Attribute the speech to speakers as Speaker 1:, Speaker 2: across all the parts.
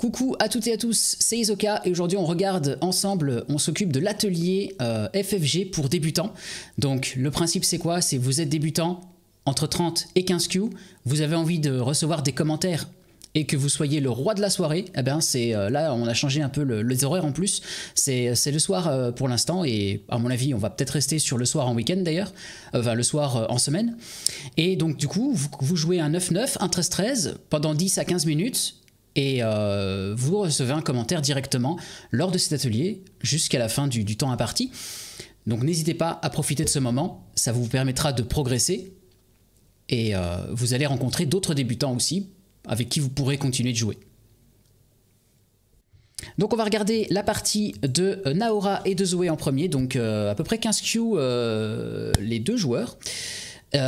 Speaker 1: Coucou à toutes et à tous, c'est Isoka et aujourd'hui on regarde ensemble, on s'occupe de l'atelier euh, FFG pour débutants. Donc le principe c'est quoi C'est vous êtes débutant entre 30 et 15 Q, vous avez envie de recevoir des commentaires et que vous soyez le roi de la soirée, eh ben c'est euh, là on a changé un peu les horaires en plus. C'est euh, le soir pour l'instant et à mon avis on va peut-être rester sur le soir en week-end d'ailleurs, enfin le soir en semaine. Et donc du coup vous, vous jouez un 9-9, un 13-13 pendant 10 à 15 minutes et euh, vous recevez un commentaire directement lors de cet atelier jusqu'à la fin du, temps imparti. Donc n'hésitez pas à profiter de ce moment, ça vous permettra de progresser et euh, vous allez rencontrer d'autres débutants aussi avec qui vous pourrez continuer de jouer. Donc on va regarder la partie de euh, Naora et de Zoé en premier, donc à peu près 15 Q les deux joueurs. pour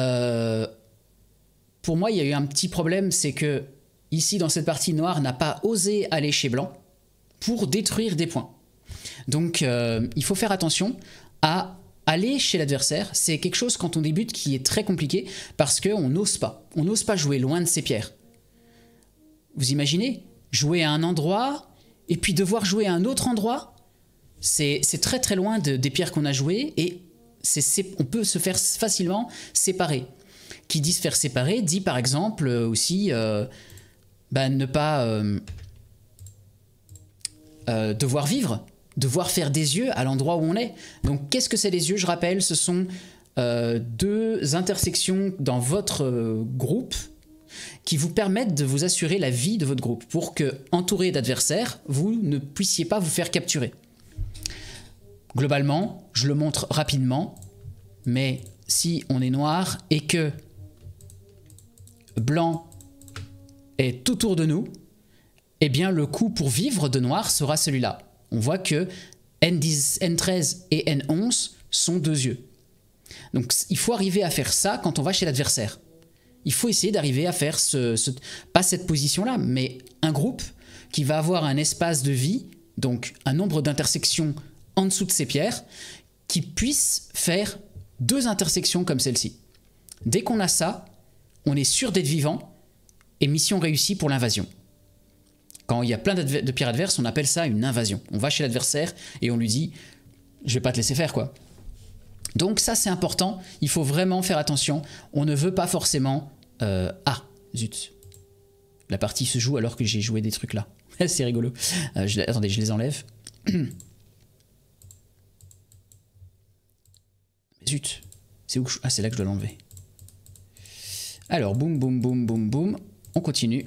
Speaker 1: moi il y a eu un petit problème, c'est que ici dans cette partie noire, n'a pas osé aller chez Blanc pour détruire des points. Donc euh, il faut faire attention à aller chez l'adversaire. C'est quelque chose quand on débute qui est très compliqué parce qu'on n'ose pas. On n'ose pas jouer loin de ses pierres. Vous imaginez Jouer à un endroit et puis devoir jouer à un autre endroit C'est très très loin des pierres qu'on a jouées et on peut se faire facilement séparer. Qui dit se faire séparer dit par exemple euh, aussi... Euh, bah, ne pas euh, euh, devoir vivre, devoir faire des yeux à l'endroit où on est. Donc qu'est-ce que c'est les yeux Je rappelle, ce sont euh, deux intersections dans votre groupe qui vous permettent de vous assurer la vie de votre groupe pour que, entouré d'adversaires, vous ne puissiez pas vous faire capturer. Globalement, je le montre rapidement, mais si on est noir et que blanc autour de nous, eh bien le coup pour vivre de noir sera celui-là. On voit que N10, N13 et N11 sont deux yeux. Donc il faut arriver à faire ça quand on va chez l'adversaire. Il faut essayer d'arriver à faire ce, pas cette position-là, mais un groupe qui va avoir un espace de vie, donc un nombre d'intersections en dessous de ces pierres, qui puisse faire deux intersections comme celle-ci. Dès qu'on a ça, on est sûr d'être vivant et mission réussie pour l'invasion. Quand il y a plein de pirates adverses, on appelle ça une invasion. On va chez l'adversaire et on lui dit je vais pas te laisser faire quoi. Donc ça c'est important, il faut vraiment faire attention. On ne veut pas forcément euh, ah zut la partie se joue alors que j'ai joué des trucs là. c'est rigolo. Euh, attendez, je les enlève. zut, c'est où ah c'est là que je dois l'enlever. Alors boum boum boum boum boum. On continue.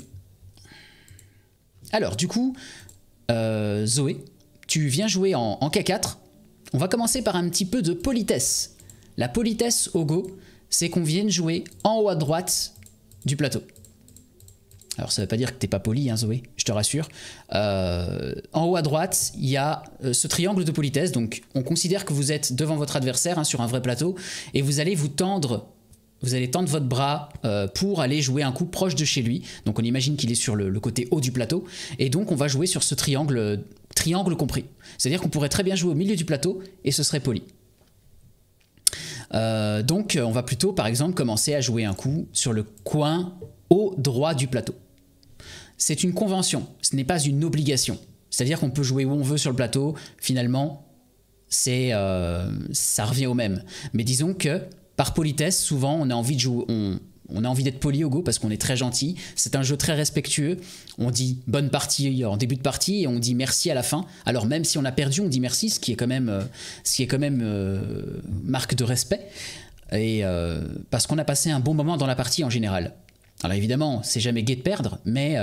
Speaker 1: Alors, du coup, euh, Zoé, tu viens jouer en, K4. On va commencer par un petit peu de politesse. La politesse au Go, c'est qu'on vienne jouer en haut à droite du plateau. Alors ça ne veut pas dire que tu n'es pas poli, hein, Zoé, je te rassure. Euh, en haut à droite, il y a euh, ce triangle de politesse, donc on considère que vous êtes devant votre adversaire hein, sur un vrai plateau, et vous allez vous tendre vous allez tendre votre bras euh, pour aller jouer un coup proche de chez lui. Donc on imagine qu'il est sur le, côté haut du plateau. Et donc on va jouer sur ce triangle, triangle compris. C'est-à-dire qu'on pourrait très bien jouer au milieu du plateau et ce serait poli. Euh, donc on va plutôt par exemple commencer à jouer un coup sur le coin haut droit du plateau. C'est une convention, ce n'est pas une obligation. C'est-à-dire qu'on peut jouer où on veut sur le plateau, finalement, c'est euh, ça revient au même. Mais disons que par politesse, souvent, on a envie de jouer, on, a envie d'être poli au go parce qu'on est très gentil. C'est un jeu très respectueux. On dit bonne partie en début de partie et on dit merci à la fin. Alors même si on a perdu, on dit merci, ce qui est quand même, euh, ce qui est quand même euh, marque de respect. Et euh, parce qu'on a passé un bon moment dans la partie en général. Alors évidemment, c'est jamais gai de perdre, mais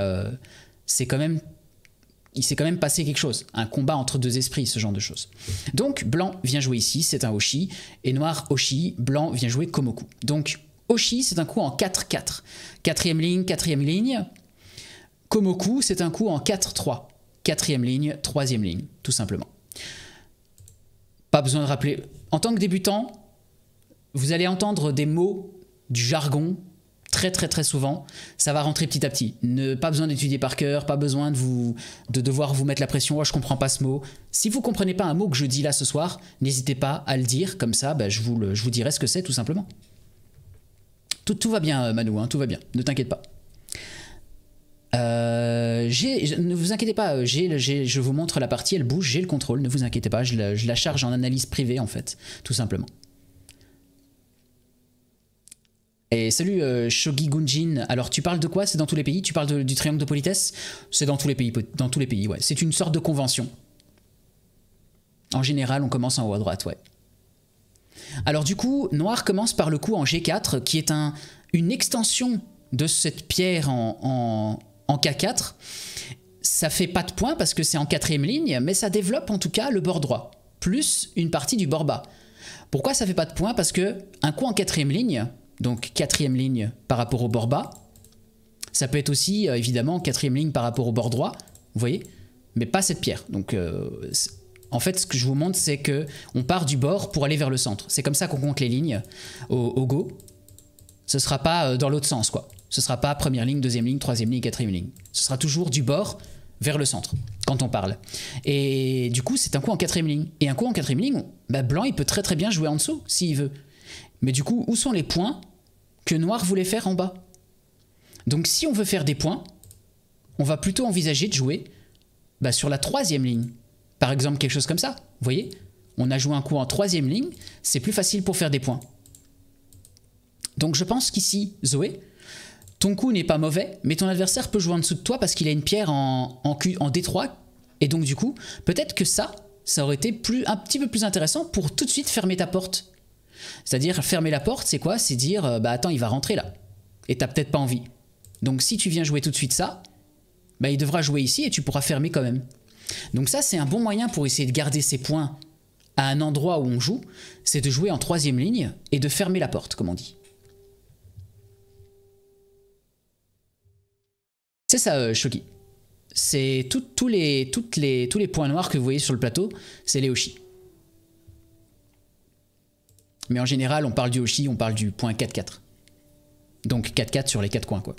Speaker 1: c'est quand même il s'est quand même passé quelque chose, un combat entre deux esprits, ce genre de choses. Donc blanc vient jouer ici, c'est un Oshi, et noir Oshi, blanc vient jouer Komoku. Donc Oshi, c'est un coup en 4-4. Quatrième ligne, quatrième ligne. Komoku, c'est un coup en 4-3. Quatrième ligne, troisième ligne, tout simplement. Pas besoin de rappeler. En tant que débutant, vous allez entendre des mots, du jargon, très très très souvent, ça va rentrer petit à petit. Ne pas besoin d'étudier par cœur, pas besoin de vous de devoir vous mettre la pression. Oh, je comprends pas ce mot. Si vous comprenez pas un mot que je dis là ce soir, n'hésitez pas à le dire. Comme ça, bah, je vous je vous dirai ce que c'est tout simplement. Tout, tout va bien, euh, Manou. Hein, tout va bien. Ne t'inquiète pas. Euh, ne vous inquiétez pas, euh, je vous montre la partie, elle bouge, j'ai le contrôle, ne vous inquiétez pas, je la charge en analyse privée en fait, tout simplement. salut euh, Shogi Gunjin. Alors tu parles de quoi C'est dans tous les pays Tu parles du triangle de politesse C'est dans tous les pays, dans tous les pays, ouais. C'est une sorte de convention. En général, on commence en haut à droite, ouais. Alors du coup, Noir commence par le coup en G4, qui est un, une extension de cette pierre en, en, K4. Ça fait pas de point parce que c'est en quatrième ligne, mais ça développe en tout cas le bord droit, plus une partie du bord bas. Pourquoi ça fait pas de point Parce que un coup en quatrième ligne, donc quatrième ligne par rapport au bord bas. Ça peut être aussi, euh, évidemment, quatrième ligne par rapport au bord droit, vous voyez Mais pas cette pierre. Donc, euh, en fait, ce que je vous montre, c'est que on part du bord pour aller vers le centre. C'est comme ça qu'on compte les lignes au, Go. Ce sera pas euh, dans l'autre sens, quoi. Ce sera pas première ligne, deuxième ligne, troisième ligne, quatrième ligne. Ce sera toujours du bord vers le centre quand on parle. Et du coup, c'est un coup en quatrième ligne. Et un coup en quatrième ligne, bah, blanc, il peut très très bien jouer en dessous s'il veut. Mais du coup, où sont les points que noir voulait faire en bas. Donc si on veut faire des points, on va plutôt envisager de jouer bah, sur la troisième ligne. Par exemple, quelque chose comme ça. Vous voyez On a joué un coup en troisième ligne, c'est plus facile pour faire des points. Donc je pense qu'ici, Zoé, ton coup n'est pas mauvais, mais ton adversaire peut jouer en dessous de toi parce qu'il a une pierre en, en D3. Et donc du coup, peut-être que ça, ça aurait été plus, un petit peu plus intéressant pour tout de suite fermer ta porte c'est-à-dire fermer la porte, c'est quoi C'est dire euh, bah attends, il va rentrer là. Et t'as peut-être pas envie. Donc si tu viens jouer tout de suite ça, bah il devra jouer ici et tu pourras fermer quand même. Donc ça c'est un bon moyen pour essayer de garder ses points à un endroit où on joue, c'est de jouer en troisième ligne et de fermer la porte, comme on dit. C'est ça, euh, Shogi. C'est les, les, tous les points noirs que vous voyez sur le plateau, c'est les mais en général, on parle du Hoshi, on parle du point 4-4. Donc 4-4 sur les 4 coins, quoi.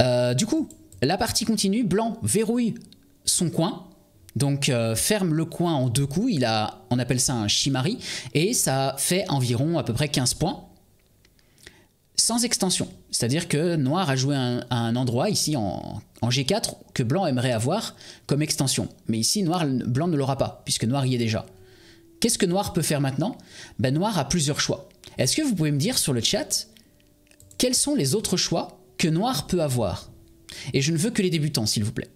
Speaker 1: Euh, du coup, la partie continue, blanc verrouille son coin, donc euh, ferme le coin en deux coups, il a, on appelle ça un shimari, et ça fait environ à peu près 15 points, sans extension. C'est-à-dire que noir a joué un, à un endroit ici en, G4 que blanc aimerait avoir comme extension. Mais ici, noir, blanc ne l'aura pas, puisque noir y est déjà. Qu'est-ce que Noir peut faire maintenant ben, Noir a plusieurs choix. Est-ce que vous pouvez me dire sur le chat quels sont les autres choix que Noir peut avoir Et je ne veux que les débutants, s'il vous plaît.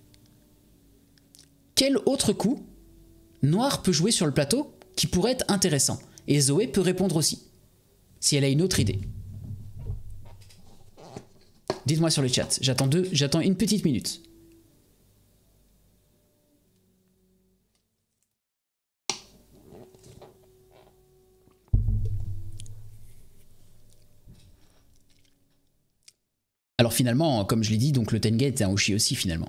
Speaker 1: Quel autre coup Noir peut jouer sur le plateau qui pourrait être intéressant Et Zoé peut répondre aussi, si elle a une autre idée. Dites-moi sur le chat, j'attends deux, j'attends une petite minute. Alors finalement, comme je l'ai dit, donc le Tengen est un Oshi aussi finalement.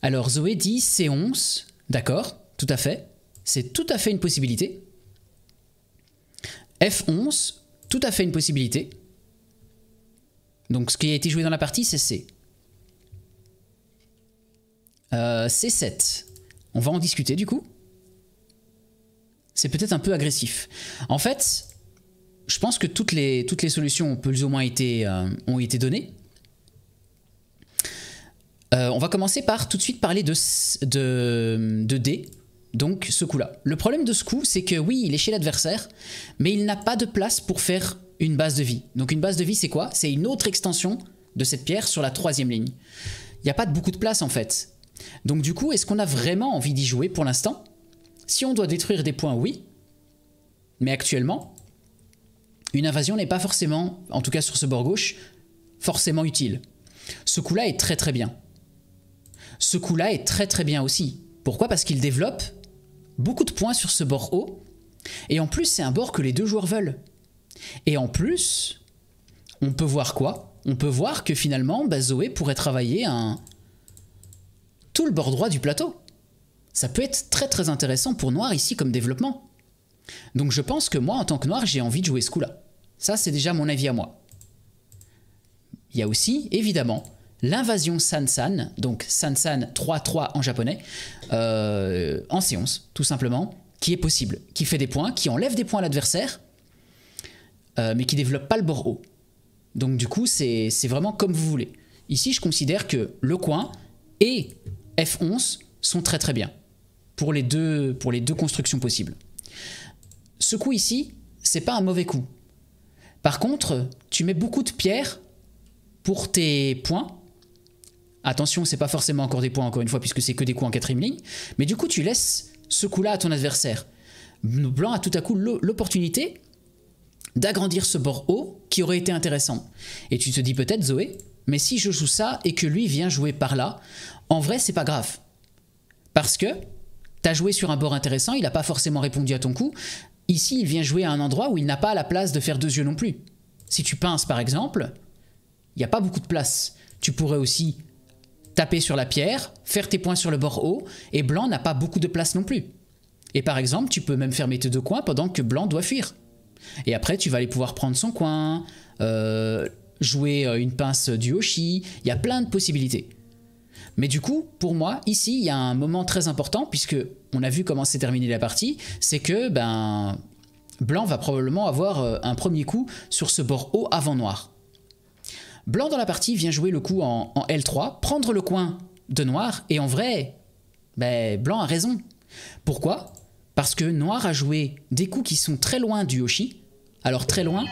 Speaker 1: Alors Zoé dit C11. d'accord, tout à fait, c'est tout à fait une possibilité. F11, tout à fait une possibilité. Donc ce qui a été joué dans la partie, c'est C. Euh, C7, on va en discuter du coup. C'est peut-être un peu agressif. En fait, je pense que toutes les, toutes les solutions ont plus ou moins été, euh, ont été données. Euh, on va commencer par tout de suite parler de, de, donc ce coup-là. Le problème de ce coup, c'est que oui, il est chez l'adversaire, mais il n'a pas de place pour faire une base de vie. Donc une base de vie, c'est quoi C'est une autre extension de cette pierre sur la troisième ligne. Il n'y a pas beaucoup de place en fait. Donc du coup, est-ce qu'on a vraiment envie d'y jouer pour l'instant Si on doit détruire des points, oui. Mais actuellement, une invasion n'est pas forcément, en tout cas sur ce bord gauche, forcément utile. Ce coup-là est très très bien. Ce coup-là est très très bien aussi. Pourquoi Parce qu'il développe beaucoup de points sur ce bord haut. Et en plus, c'est un bord que les deux joueurs veulent. Et en plus, on peut voir quoi On peut voir que finalement, bah, Zoé pourrait travailler un... tout le bord droit du plateau. Ça peut être très très intéressant pour Noir ici comme développement. Donc je pense que moi, en tant que Noir, j'ai envie de jouer ce coup-là. Ça, c'est déjà mon avis à moi. Il y a aussi, évidemment, l'invasion Sansan, donc Sansan 3-3 en japonais, euh, en séance, tout simplement, qui est possible, qui fait des points, qui enlève des points à l'adversaire, euh, mais qui développe pas le bord haut. Donc du coup, c'est vraiment comme vous voulez. Ici, je considère que le coin et F11 sont très très bien pour les deux, pour les deux constructions possibles. Ce coup ici, c'est pas un mauvais coup. Par contre, tu mets beaucoup de pierres pour tes points Attention, c'est pas forcément encore des points, encore une fois, puisque c'est que des coups en quatrième ligne. Mais du coup, tu laisses ce coup-là à ton adversaire. Blanc a tout à coup l'opportunité d'agrandir ce bord haut qui aurait été intéressant. Et tu te dis peut-être, Zoé, mais si je joue ça et que lui vient jouer par là, en vrai, c'est pas grave. Parce que t'as joué sur un bord intéressant, il n'a pas forcément répondu à ton coup. Ici, il vient jouer à un endroit où il n'a pas la place de faire deux yeux non plus. Si tu pinces, par exemple, il n'y a pas beaucoup de place. Tu pourrais aussi taper sur la pierre, faire tes points sur le bord haut, et blanc n'a pas beaucoup de place non plus. Et par exemple, tu peux même fermer tes deux coins pendant que blanc doit fuir. Et après, tu vas aller pouvoir prendre son coin, euh, jouer euh, une pince du Hoshi, il y a plein de possibilités. Mais du coup, pour moi, ici, il y a un moment très important, puisque on a vu comment s'est terminée la partie, c'est que ben, blanc va probablement avoir euh, un premier coup sur ce bord haut avant noir. Blanc dans la partie vient jouer le coup en, L3, prendre le coin de noir, et en vrai, ben, blanc a raison. Pourquoi Parce que noir a joué des coups qui sont très loin du Yoshi. Alors très loin,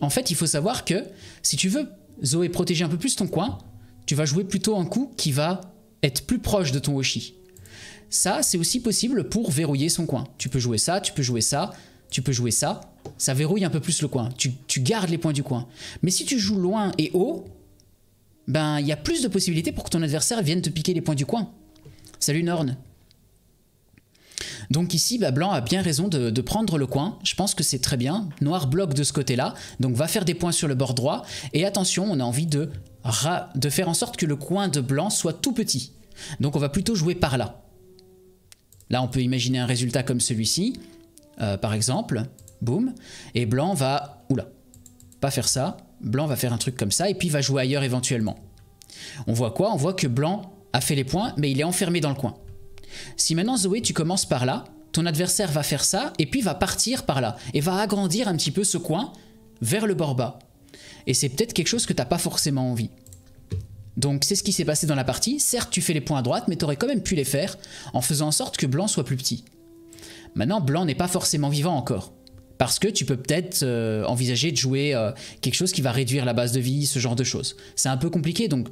Speaker 1: en fait, il faut savoir que si tu veux, Zoé, protéger un peu plus ton coin, tu vas jouer plutôt un coup qui va être plus proche de ton Yoshi. Ça, c'est aussi possible pour verrouiller son coin. Tu peux jouer ça, tu peux jouer ça, tu peux jouer ça ça verrouille un peu plus le coin. Tu, gardes les points du coin. Mais si tu joues loin et haut, ben il y a plus de possibilités pour que ton adversaire vienne te piquer les points du coin. Salut Norn. Donc ici, bah, blanc a bien raison de, prendre le coin. Je pense que c'est très bien. Noir bloque de ce côté-là, donc va faire des points sur le bord droit. Et attention, on a envie de, de faire en sorte que le coin de blanc soit tout petit. Donc on va plutôt jouer par là. Là, on peut imaginer un résultat comme celui-ci, euh, par exemple. Boom Et blanc va, oula, pas faire ça. Blanc va faire un truc comme ça et puis va jouer ailleurs éventuellement. On voit quoi On voit que blanc a fait les points, mais il est enfermé dans le coin. Si maintenant Zoé, tu commences par là, ton adversaire va faire ça et puis va partir par là et va agrandir un petit peu ce coin vers le bord bas. Et c'est peut-être quelque chose que t'as pas forcément envie. Donc c'est ce qui s'est passé dans la partie. Certes, tu fais les points à droite, mais tu aurais quand même pu les faire en faisant en sorte que blanc soit plus petit. Maintenant, blanc n'est pas forcément vivant encore parce que tu peux peut-être euh, envisager de jouer euh, quelque chose qui va réduire la base de vie, ce genre de choses. C'est un peu compliqué, donc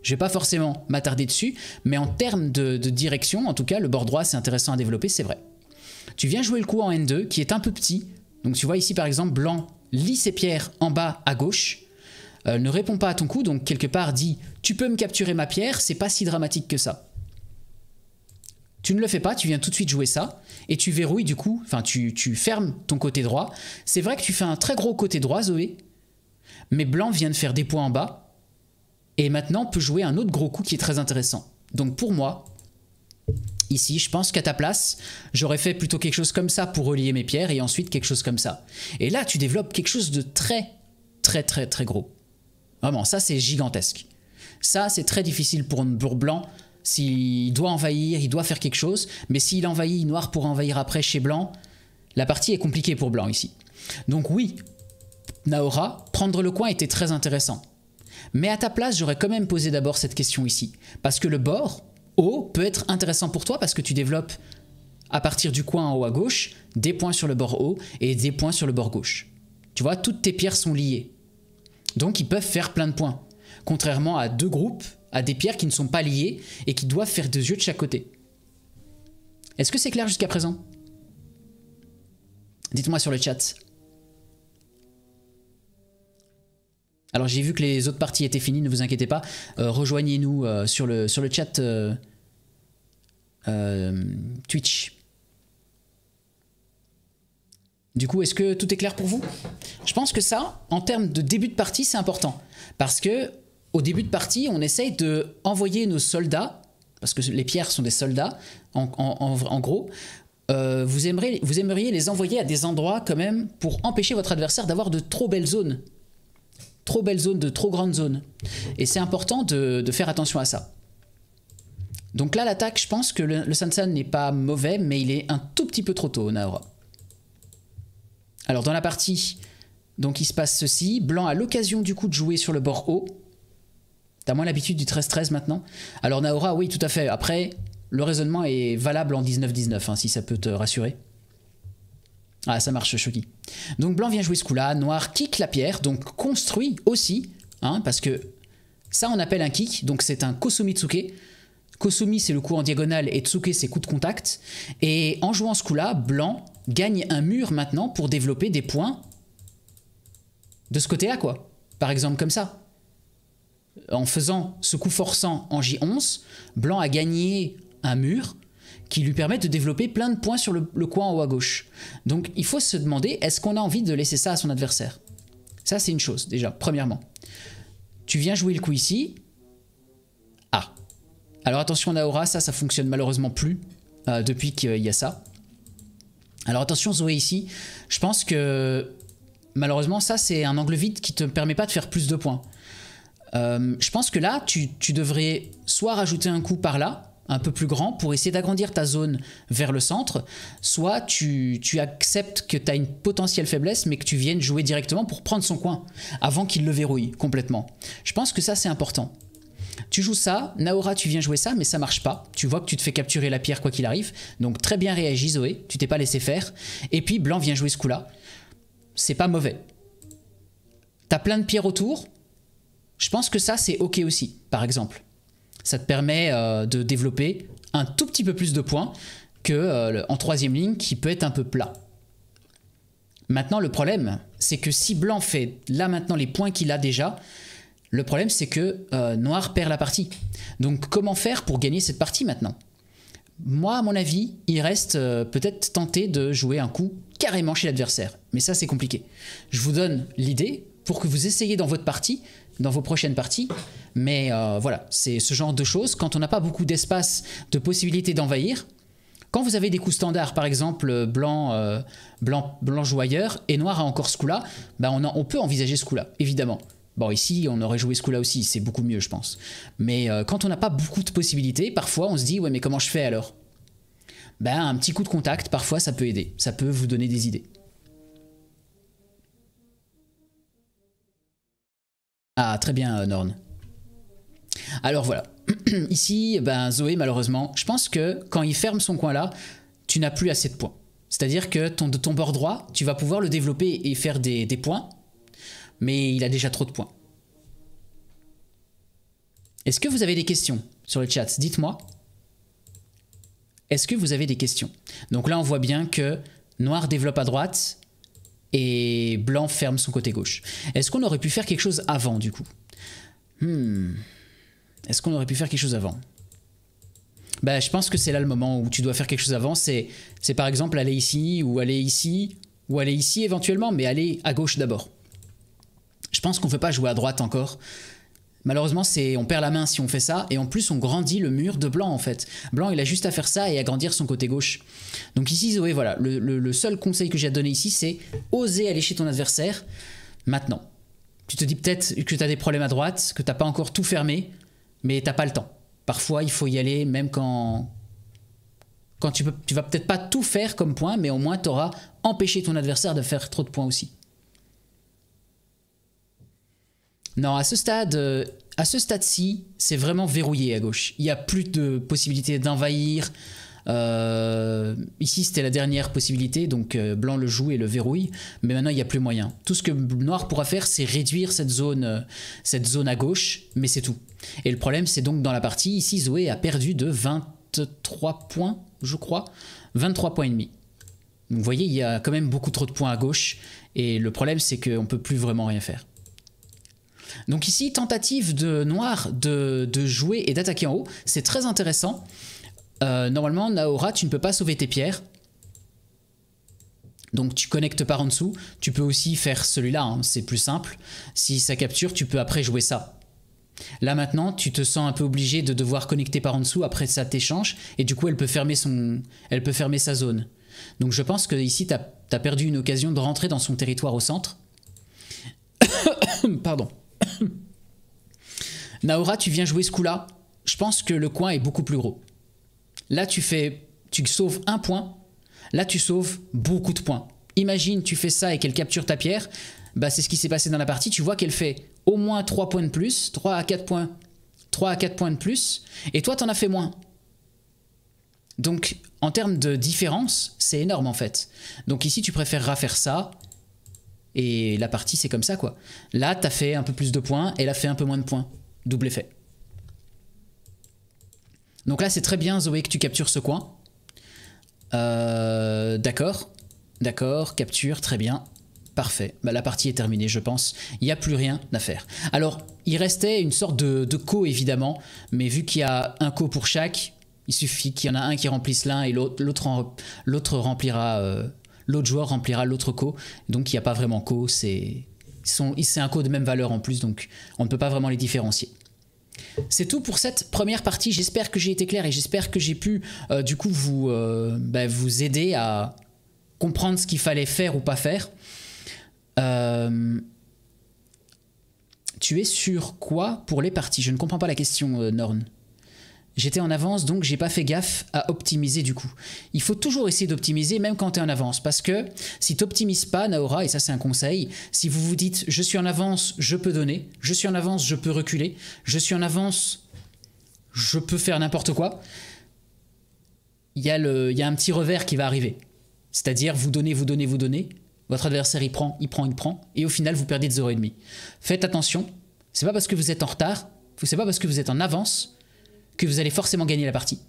Speaker 1: je ne vais pas forcément m'attarder dessus, mais en termes de, direction, en tout cas, le bord droit, c'est intéressant à développer, c'est vrai. Tu viens jouer le coup en N2, qui est un peu petit. Donc tu vois ici, par exemple, blanc lit ses pierres en bas à gauche, euh, ne répond pas à ton coup, donc quelque part dit « tu peux me capturer ma pierre, c'est pas si dramatique que ça ». Tu ne le fais pas, tu viens tout de suite jouer ça, et tu verrouilles du coup, enfin tu, tu fermes ton côté droit. C'est vrai que tu fais un très gros côté droit, Zoé, mais Blanc vient de faire des points en bas, et maintenant peut jouer un autre gros coup qui est très intéressant. Donc pour moi, ici, je pense qu'à ta place, j'aurais fait plutôt quelque chose comme ça pour relier mes pierres, et ensuite quelque chose comme ça. Et là, tu développes quelque chose de très, très, très, très gros. Vraiment, ça c'est gigantesque. Ça, c'est très difficile pour, bourre Blanc s'il doit envahir, il doit faire quelque chose, mais s'il envahit noir pour envahir après chez blanc, la partie est compliquée pour blanc ici. Donc oui, Naora, prendre le coin était très intéressant. Mais à ta place, j'aurais quand même posé d'abord cette question ici. Parce que le bord, haut, peut être intéressant pour toi parce que tu développes, à partir du coin en haut à gauche, des points sur le bord haut et des points sur le bord gauche. Tu vois, toutes tes pierres sont liées. Donc ils peuvent faire plein de points. Contrairement à deux groupes à des pierres qui ne sont pas liées et qui doivent faire deux yeux de chaque côté. Est-ce que c'est clair jusqu'à présent Dites-moi sur le chat. Alors j'ai vu que les autres parties étaient finies, ne vous inquiétez pas. Euh, rejoignez-nous euh, sur, le, sur le chat euh, Twitch. Du coup, est-ce que tout est clair pour vous Je pense que ça, en termes de début de partie, c'est important. Parce que au début de partie, on essaye de envoyer nos soldats, parce que les pierres sont des soldats, en, gros, euh, vous, aimeriez, les envoyer à des endroits quand même pour empêcher votre adversaire d'avoir de trop belles zones. Trop belles zones, de trop grandes zones. Et c'est important de, faire attention à ça. Donc là, l'attaque, je pense que le, le Sansan n'est pas mauvais, mais il est un tout petit peu trop tôt, Naora. Alors dans la partie, donc il se passe ceci. Blanc a l'occasion du coup de jouer sur le bord haut. T'as moins l'habitude du 13-13 maintenant Alors Naora, oui, tout à fait. Après, le raisonnement est valable en 19-19, hein, si ça peut te rassurer. Ah, ça marche, Shogi. Donc blanc vient jouer ce coup-là, noir kick la pierre, donc construit aussi, hein, parce que ça on appelle un kick, donc c'est un kosumitsuke. Kosumi c'est le coup en diagonale et tsuke c'est coup de contact. Et en jouant ce coup-là, blanc gagne un mur maintenant pour développer des points de ce côté-là, quoi. Par exemple comme ça en faisant ce coup forçant en J11, blanc a gagné un mur qui lui permet de développer plein de points sur le, coin en haut à gauche. Donc il faut se demander, est-ce qu'on a envie de laisser ça à son adversaire Ça c'est une chose déjà, premièrement. Tu viens jouer le coup ici. Ah. Alors attention Naora, ça ça fonctionne malheureusement plus euh, depuis qu'il euh, y a ça. Alors attention Zoé ici, je pense que malheureusement ça c'est un angle vide qui te permet pas de faire plus de points. Euh, je pense que là, tu, devrais soit rajouter un coup par là, un peu plus grand, pour essayer d'agrandir ta zone vers le centre, soit tu, acceptes que tu as une potentielle faiblesse, mais que tu viennes jouer directement pour prendre son coin, avant qu'il le verrouille complètement. Je pense que ça, c'est important. Tu joues ça, Naora, tu viens jouer ça, mais ça marche pas. Tu vois que tu te fais capturer la pierre quoi qu'il arrive. Donc très bien réagi, Zoé, tu t'es pas laissé faire. Et puis Blanc vient jouer ce coup-là. C'est pas mauvais. Tu as plein de pierres autour, je pense que ça, c'est OK aussi, par exemple. Ça te permet euh, de développer un tout petit peu plus de points que euh, en troisième ligne qui peut être un peu plat. Maintenant, le problème, c'est que si blanc fait là maintenant les points qu'il a déjà, le problème c'est que euh, noir perd la partie. Donc comment faire pour gagner cette partie maintenant Moi, à mon avis, il reste peut-être tenter de jouer un coup carrément chez l'adversaire. Mais ça, c'est compliqué. Je vous donne l'idée pour que vous essayiez dans votre partie dans vos prochaines parties. Mais euh, voilà, c'est ce genre de choses. Quand on n'a pas beaucoup d'espace, de possibilités d'envahir, quand vous avez des coups standards, par exemple blanc, euh, blanc, blanc et noir a encore ce coup-là, ben on, peut envisager ce coup-là, évidemment. Bon, ici, on aurait joué ce coup-là aussi, c'est beaucoup mieux, je pense. Mais euh, quand on n'a pas beaucoup de possibilités, parfois on se dit, ouais, mais comment je fais alors Ben, un petit coup de contact, parfois, ça peut aider, ça peut vous donner des idées. Ah, très bien, euh, Norn. Alors voilà. Ici, ben, Zoé, malheureusement, je pense que quand il ferme son coin là, tu n'as plus assez de points. C'est-à-dire que ton, ton bord droit, tu vas pouvoir le développer et faire des, des points, mais il a déjà trop de points. Est-ce que vous avez des questions sur le chat Dites-moi. Est-ce que vous avez des questions Donc là, on voit bien que noir développe à droite, et blanc ferme son côté gauche. Est-ce qu'on aurait pu faire quelque chose avant du coup hmm. Est-ce qu'on aurait pu faire quelque chose avant bah, je pense que c'est là le moment où tu dois faire quelque chose avant. C'est, c'est par exemple aller ici ou aller ici ou aller ici éventuellement, mais aller à gauche d'abord. Je pense qu'on ne peut pas jouer à droite encore. Malheureusement, c'est on perd la main si on fait ça, et en plus on grandit le mur de Blanc en fait. Blanc, il a juste à faire ça et à grandir son côté gauche. Donc ici, Zoé, voilà, le, seul conseil que j'ai à donner ici, c'est oser aller chez ton adversaire maintenant. Tu te dis peut-être que tu as des problèmes à droite, que tu t'as pas encore tout fermé, mais t'as pas le temps. Parfois, il faut y aller même quand quand tu, ne vas peut-être pas tout faire comme point, mais au moins tu auras empêché ton adversaire de faire trop de points aussi. Non, à ce stade, euh, à ce stade-ci, c'est vraiment verrouillé à gauche. Il n'y a plus de possibilité d'envahir. Euh, ici, c'était la dernière possibilité, donc euh, blanc le joue et le verrouille, mais maintenant il n'y a plus moyen. Tout ce que noir pourra faire, c'est réduire cette zone, cette zone à gauche, mais c'est tout. Et le problème, c'est donc dans la partie, ici Zoé a perdu de 23 points, je crois, 23 points et demi. vous voyez, il y a quand même beaucoup trop de points à gauche, et le problème, c'est qu'on ne peut plus vraiment rien faire. Donc ici, tentative de Noir de, jouer et d'attaquer en haut, c'est très intéressant. Euh, normalement, Naora, tu ne peux pas sauver tes pierres. Donc tu connectes par en dessous. Tu peux aussi faire celui-là, hein, c'est plus simple. Si ça capture, tu peux après jouer ça. Là maintenant, tu te sens un peu obligé de devoir connecter par en dessous, après ça t'échange, et du coup elle peut fermer, son... elle peut fermer sa zone. Donc je pense que ici t'as as perdu une occasion de rentrer dans son territoire au centre. Pardon. Naora, tu viens jouer ce coup-là. Je pense que le coin est beaucoup plus gros. Là, tu fais, tu sauves un point. Là, tu sauves beaucoup de points. Imagine, tu fais ça et qu'elle capture ta pierre. Bah, c'est ce qui s'est passé dans la partie. Tu vois qu'elle fait au moins 3 points de plus, 3 à 4 points, 3 à 4 points de plus. Et toi, t'en as fait moins. Donc, en termes de différence, c'est énorme en fait. Donc ici, tu préféreras faire ça et la partie, c'est comme ça, quoi. Là, t'as fait un peu plus de points, et là, fait un peu moins de points. Double effet. Donc là, c'est très bien, Zoé, que tu captures ce coin. Euh, d'accord, d'accord, capture, très bien. Parfait, bah, la partie est terminée je pense, il n'y a plus rien à faire. Alors il restait une sorte de, co évidemment, mais vu qu'il y a un co pour chaque, il suffit qu'il y en a un qui remplisse l'un et l'autre remplira euh, l'autre joueur remplira l'autre co. Donc il n'y a pas vraiment co, c'est un co de même valeur en plus, donc on ne peut pas vraiment les différencier. C'est tout pour cette première partie. J'espère que j'ai été clair et j'espère que j'ai pu euh, du coup vous, euh, ben, vous aider à comprendre ce qu'il fallait faire ou pas faire. Euh, tu es sur quoi pour les parties Je ne comprends pas la question, Norn. J'étais en avance, donc j'ai pas fait gaffe à optimiser du coup. Il faut toujours essayer d'optimiser, même quand tu es en avance, parce que si t'optimises pas, Naora, et ça c'est un conseil, si vous vous dites je suis en avance, je peux donner, je suis en avance, je peux reculer, je suis en avance, je peux faire n'importe quoi, il y, a il y a un petit revers qui va arriver. C'est-à-dire vous donnez, vous donnez, vous donnez, votre adversaire il prend, il prend, il prend, et au final vous perdez demie. Faites attention, c'est pas parce que vous êtes en retard, c'est pas parce que vous êtes en avance que vous allez forcément gagner la partie.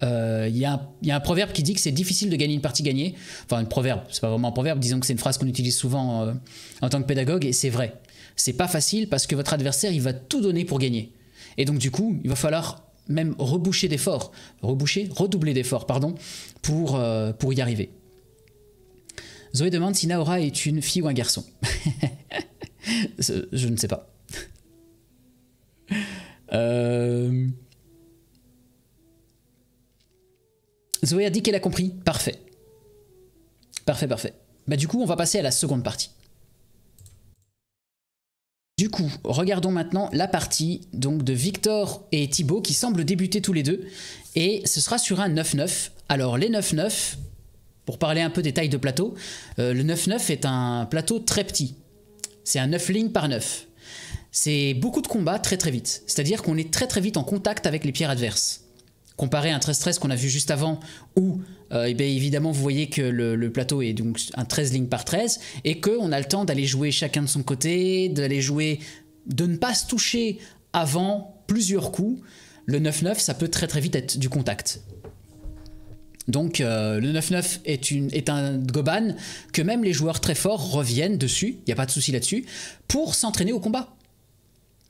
Speaker 1: Il euh, y, a un proverbe qui dit que c'est difficile de gagner une partie gagnée. Enfin, un proverbe, c'est pas vraiment un proverbe, disons que c'est une phrase qu'on utilise souvent euh, en tant que pédagogue, et c'est vrai. C'est pas facile parce que votre adversaire, il va tout donner pour gagner. Et donc, du coup, il va falloir même reboucher d'efforts, reboucher, redoubler d'efforts, pardon, pour, euh, pour y arriver. Zoé demande si Naora est une fille ou un garçon. Je ne sais pas. Euh, Zoé a dit qu'elle a compris. Parfait. Parfait, parfait. Bah du coup, on va passer à la seconde partie. Du coup, regardons maintenant la partie donc de Victor et Thibaut qui semblent débuter tous les deux. Et ce sera sur un 9-9. Alors les 9-9, pour parler un peu des tailles de plateau, euh, le 9-9 est un plateau très petit. C'est un 9 lignes par 9 c'est beaucoup de combats très très vite. C'est-à-dire qu'on est très très vite en contact avec les pierres adverses. Comparé à un 13-13 qu'on a vu juste avant, où euh, eh ben, évidemment vous voyez que le, plateau est donc un 13 lignes par 13, et qu'on a le temps d'aller jouer chacun de son côté, d'aller jouer, de ne pas se toucher avant plusieurs coups. Le 9-9, ça peut très très vite être du contact. Donc euh, le 9-9 est, est un goban que même les joueurs très forts reviennent dessus, il n'y a pas de souci là-dessus, pour s'entraîner au combat.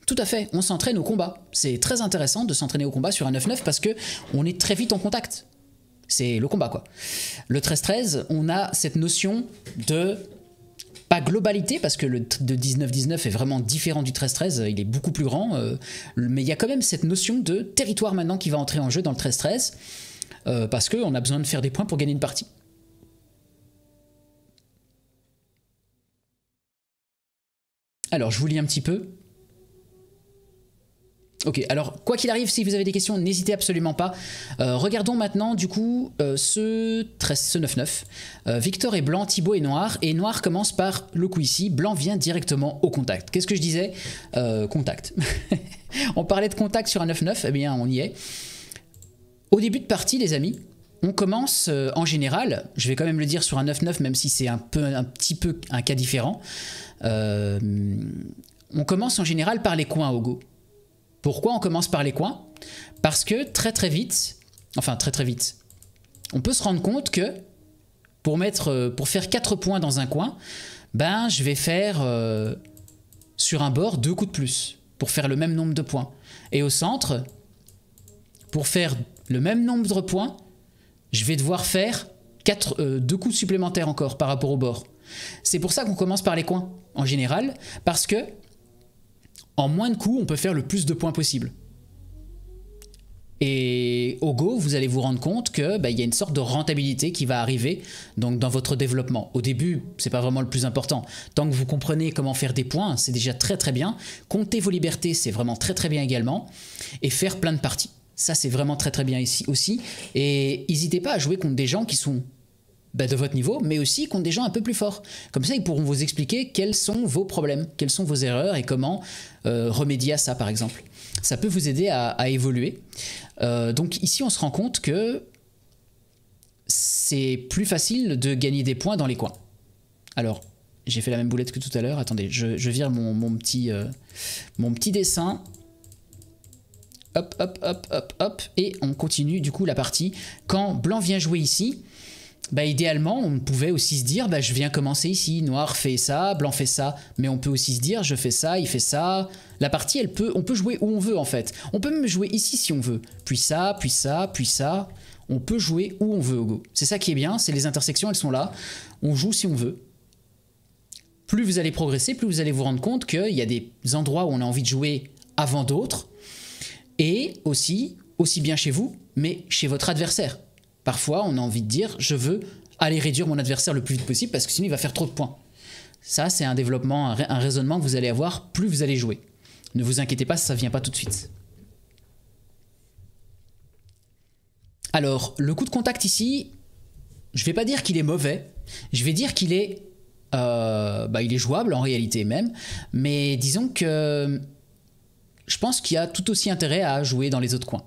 Speaker 1: Tout à fait, on s'entraîne au combat. C'est très intéressant de s'entraîner au combat sur un 9-9 parce que on est très vite en contact. C'est le combat quoi. Le 13-13, on a cette notion de pas globalité, parce que le 19-19 est vraiment différent du 13-13, euh, il est beaucoup plus grand, euh, mais il y a quand même cette notion de territoire maintenant qui va entrer en jeu dans le 13-13, euh, parce qu'on a besoin de faire des points pour gagner une partie. Alors, je vous lis un petit peu. Ok, alors quoi qu'il arrive, si vous avez des questions, n'hésitez absolument pas. Euh, regardons maintenant du coup euh, ce 9-9. Euh, Victor est blanc, Thibaut est noir, et noir commence par le coup ici, blanc vient directement au contact. Qu'est-ce que je disais Contact. on parlait de contact sur un 9-9, eh bien on y est. Au début de partie les amis, on commence en général, je vais quand même le dire sur un 9-9 même si c'est un, un petit peu un cas différent, on commence en général par les coins au go. Pourquoi on commence par les coins Parce que très très vite, enfin très très vite, on peut se rendre compte que pour, mettre, euh, pour faire 4 points dans un coin, ben je vais faire euh, sur un bord 2 coups de plus pour faire le même nombre de points. Et au centre, pour faire le même nombre de points, je vais devoir faire 2 euh, coups supplémentaires encore par rapport au bord. C'est pour ça qu'on commence par les coins en général, parce que en moins de coups, on peut faire le plus de points possible. Et au Go, vous allez vous rendre compte qu'il bah, y a une sorte de rentabilité qui va arriver donc dans votre développement. Au début, c'est pas vraiment le plus important. Tant que vous comprenez comment faire des points, c'est déjà très très bien. Compter vos libertés, c'est vraiment très très bien également. Et faire plein de parties. Ça, c'est vraiment très très bien ici aussi. Et n'hésitez pas à jouer contre des gens qui sont bah, de votre niveau, mais aussi contre des gens un peu plus forts. Comme ça, ils pourront vous expliquer quels sont vos problèmes, quelles sont vos erreurs et comment euh, remédier à ça, par exemple. Ça peut vous aider à, évoluer. Euh, donc ici, on se rend compte que c'est plus facile de gagner des points dans les coins. Alors, j'ai fait la même boulette que tout à l'heure. Attendez, je, vire mon, petit, euh, mon petit dessin. Hop, hop, hop, hop, hop. Et on continue du coup la partie. Quand blanc vient jouer ici, bah, idéalement, on pouvait aussi se dire, bah, je viens commencer ici, noir fait ça, blanc fait ça, mais on peut aussi se dire, je fais ça, il fait ça. La partie, elle peut, on peut jouer où on veut en fait. On peut même jouer ici si on veut, puis ça, puis ça, puis ça. On peut jouer où on veut au Go. C'est ça qui est bien, c'est les intersections, elles sont là. On joue si on veut. Plus vous allez progresser, plus vous allez vous rendre compte qu'il y a des endroits où on a envie de jouer avant d'autres, et aussi, aussi bien chez vous, mais chez votre adversaire. Parfois, on a envie de dire je veux aller réduire mon adversaire le plus vite possible parce que sinon il va faire trop de points. Ça, c'est un développement, un raisonnement que vous allez avoir plus vous allez jouer. Ne vous inquiétez pas, ça ne vient pas tout de suite. Alors, le coup de contact ici, je vais pas dire qu'il est mauvais, je vais dire qu'il est, euh, bah, il est jouable en réalité même, mais disons que je pense qu'il y a tout aussi intérêt à jouer dans les autres coins.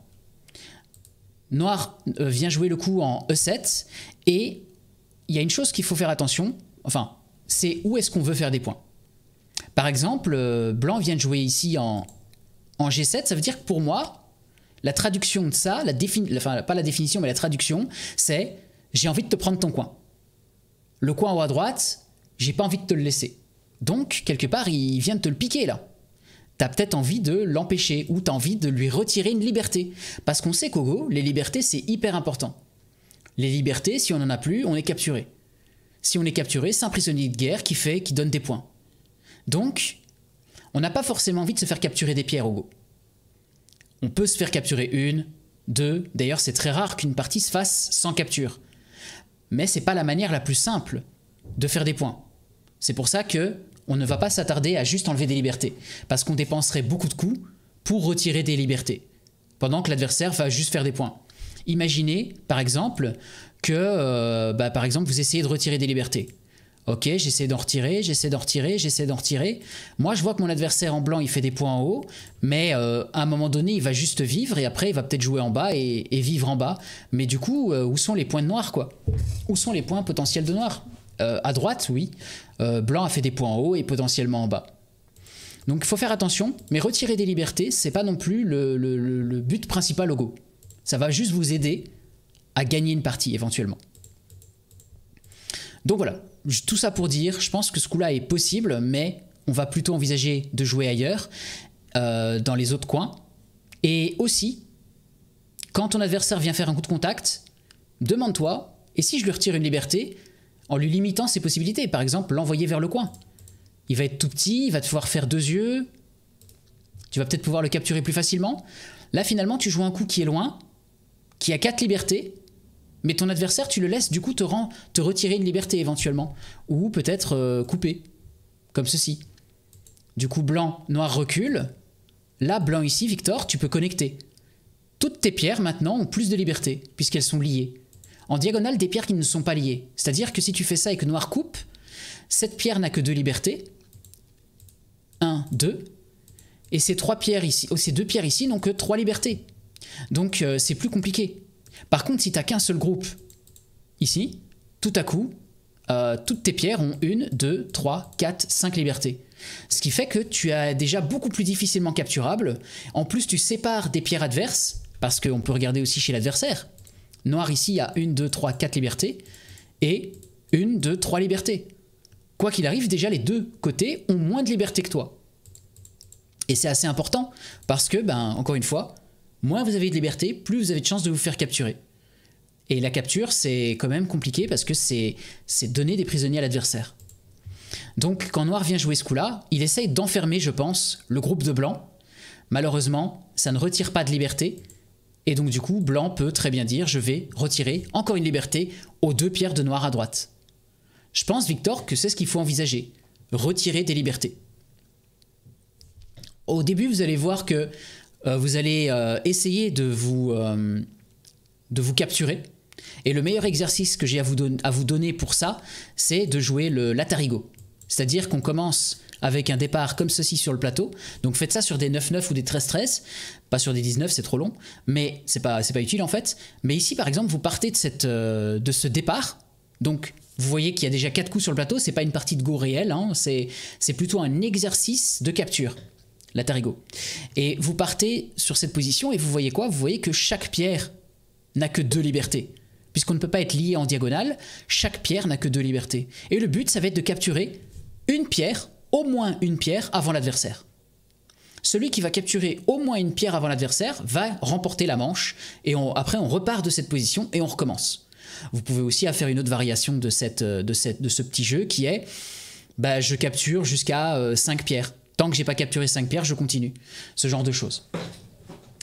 Speaker 1: Noir euh, vient jouer le coup en E7. Et il y a une chose qu'il faut faire attention, enfin, c'est où est-ce qu'on veut faire des points. Par exemple, euh, Blanc vient de jouer ici en, G7. Ça veut dire que pour moi, la traduction de ça, la enfin, pas la définition, mais la traduction, c'est j'ai envie de te prendre ton coin. Le coin en haut à droite, j'ai pas envie de te le laisser. Donc, quelque part, il vient de te le piquer là. T'as peut-être envie de l'empêcher ou t'as envie de lui retirer une liberté. Parce qu'on sait qu'au Go, les libertés, c'est hyper important. Les libertés, si on n'en a plus, on est capturé. Si on est capturé, c'est un prisonnier de guerre qui fait, qui donne des points. Donc, on n'a pas forcément envie de se faire capturer des pierres au Go. On peut se faire capturer une, deux. D'ailleurs, c'est très rare qu'une partie se fasse sans capture. Mais c'est pas la manière la plus simple de faire des points. C'est pour ça que on ne va pas s'attarder à juste enlever des libertés, parce qu'on dépenserait beaucoup de coups pour retirer des libertés, pendant que l'adversaire va juste faire des points. Imaginez, par exemple, que euh, bah, par exemple vous essayez de retirer des libertés. Ok, j'essaie d'en retirer, j'essaie d'en retirer, j'essaie d'en retirer. Moi, je vois que mon adversaire en blanc, il fait des points en haut, mais euh, à un moment donné, il va juste vivre et après, il va peut-être jouer en bas et, vivre en bas. Mais du coup, euh, où sont les points de noir, quoi Où sont les points potentiels de noir À droite, oui. Euh, blanc a fait des points en haut et potentiellement en bas. Donc il faut faire attention, mais retirer des libertés, c'est pas non plus le, but principal au Go. Ça va juste vous aider à gagner une partie éventuellement. Donc voilà, tout ça pour dire, je pense que ce coup-là est possible, mais on va plutôt envisager de jouer ailleurs, euh, dans les autres coins. Et aussi, quand ton adversaire vient faire un coup de contact, demande-toi, et si je lui retire une liberté, en lui limitant ses possibilités. Par exemple, l'envoyer vers le coin. Il va être tout petit, il va te pouvoir faire deux yeux. Tu vas peut-être pouvoir le capturer plus facilement. Là, finalement, tu joues un coup qui est loin, qui a quatre libertés, mais ton adversaire, tu le laisses du coup te, te retirer une liberté éventuellement, ou peut-être euh, couper, comme ceci. Du coup, blanc, noir recule. Là, blanc ici, Victor, tu peux connecter. Toutes tes pierres maintenant ont plus de liberté, puisqu'elles sont liées en diagonale des pierres qui ne sont pas liées. C'est-à-dire que si tu fais ça et que noir coupe, cette pierre n'a que deux libertés. 1, 2. Et ces, trois pierres ici, oh, deux pierres ici n'ont que trois libertés. Donc euh, c'est plus compliqué. Par contre, si tu n'as qu'un seul groupe ici, tout à coup, euh, toutes tes pierres ont une, deux, trois, quatre, cinq libertés. Ce qui fait que tu as déjà beaucoup plus difficilement capturable. En plus, tu sépares des pierres adverses, parce qu'on peut regarder aussi chez l'adversaire. Noir ici a une, deux, trois, quatre libertés et une, deux, trois libertés. Quoi qu'il arrive, déjà les deux côtés ont moins de liberté que toi. Et c'est assez important parce que, ben, encore une fois, moins vous avez de liberté, plus vous avez de chances de vous faire capturer. Et la capture, c'est quand même compliqué parce que c'est donner des prisonniers à l'adversaire. Donc quand Noir vient jouer ce coup-là, il essaye d'enfermer, je pense, le groupe de blanc. Malheureusement, ça ne retire pas de liberté, et donc du coup, blanc peut très bien dire je vais retirer encore une liberté aux deux pierres de noir à droite. Je pense, Victor, que c'est ce qu'il faut envisager. Retirer des libertés. Au début, vous allez voir que euh, vous allez euh, essayer de vous, euh, de vous capturer. Et le meilleur exercice que j'ai à, à, vous donner pour ça, c'est de jouer le l'atarigo. C'est-à-dire qu'on commence avec un départ comme ceci sur le plateau. Donc faites ça sur des 9-9 ou des 13-13, pas sur des 19, c'est trop long, mais c'est pas, pas utile en fait. Mais ici par exemple, vous partez de, cette, euh, de ce départ, donc vous voyez qu'il y a déjà 4 coups sur le plateau, c'est pas une partie de Go réelle, hein. c'est plutôt un exercice de capture la tarigo. Et vous partez sur cette position et vous voyez quoi Vous voyez que chaque pierre n'a que deux libertés. Puisqu'on ne peut pas être lié en diagonale, chaque pierre n'a que deux libertés. Et le but, ça va être de capturer une pierre au moins une pierre avant l'adversaire. Celui qui va capturer au moins une pierre avant l'adversaire va remporter la manche et après on repart de cette position et on recommence. Vous pouvez aussi faire une autre variation de, cette, euh, de, de ce petit jeu qui est bah, je capture jusqu'à euh, cinq 5 pierres. Tant que j'ai pas capturé 5 pierres, je continue. Ce genre de choses.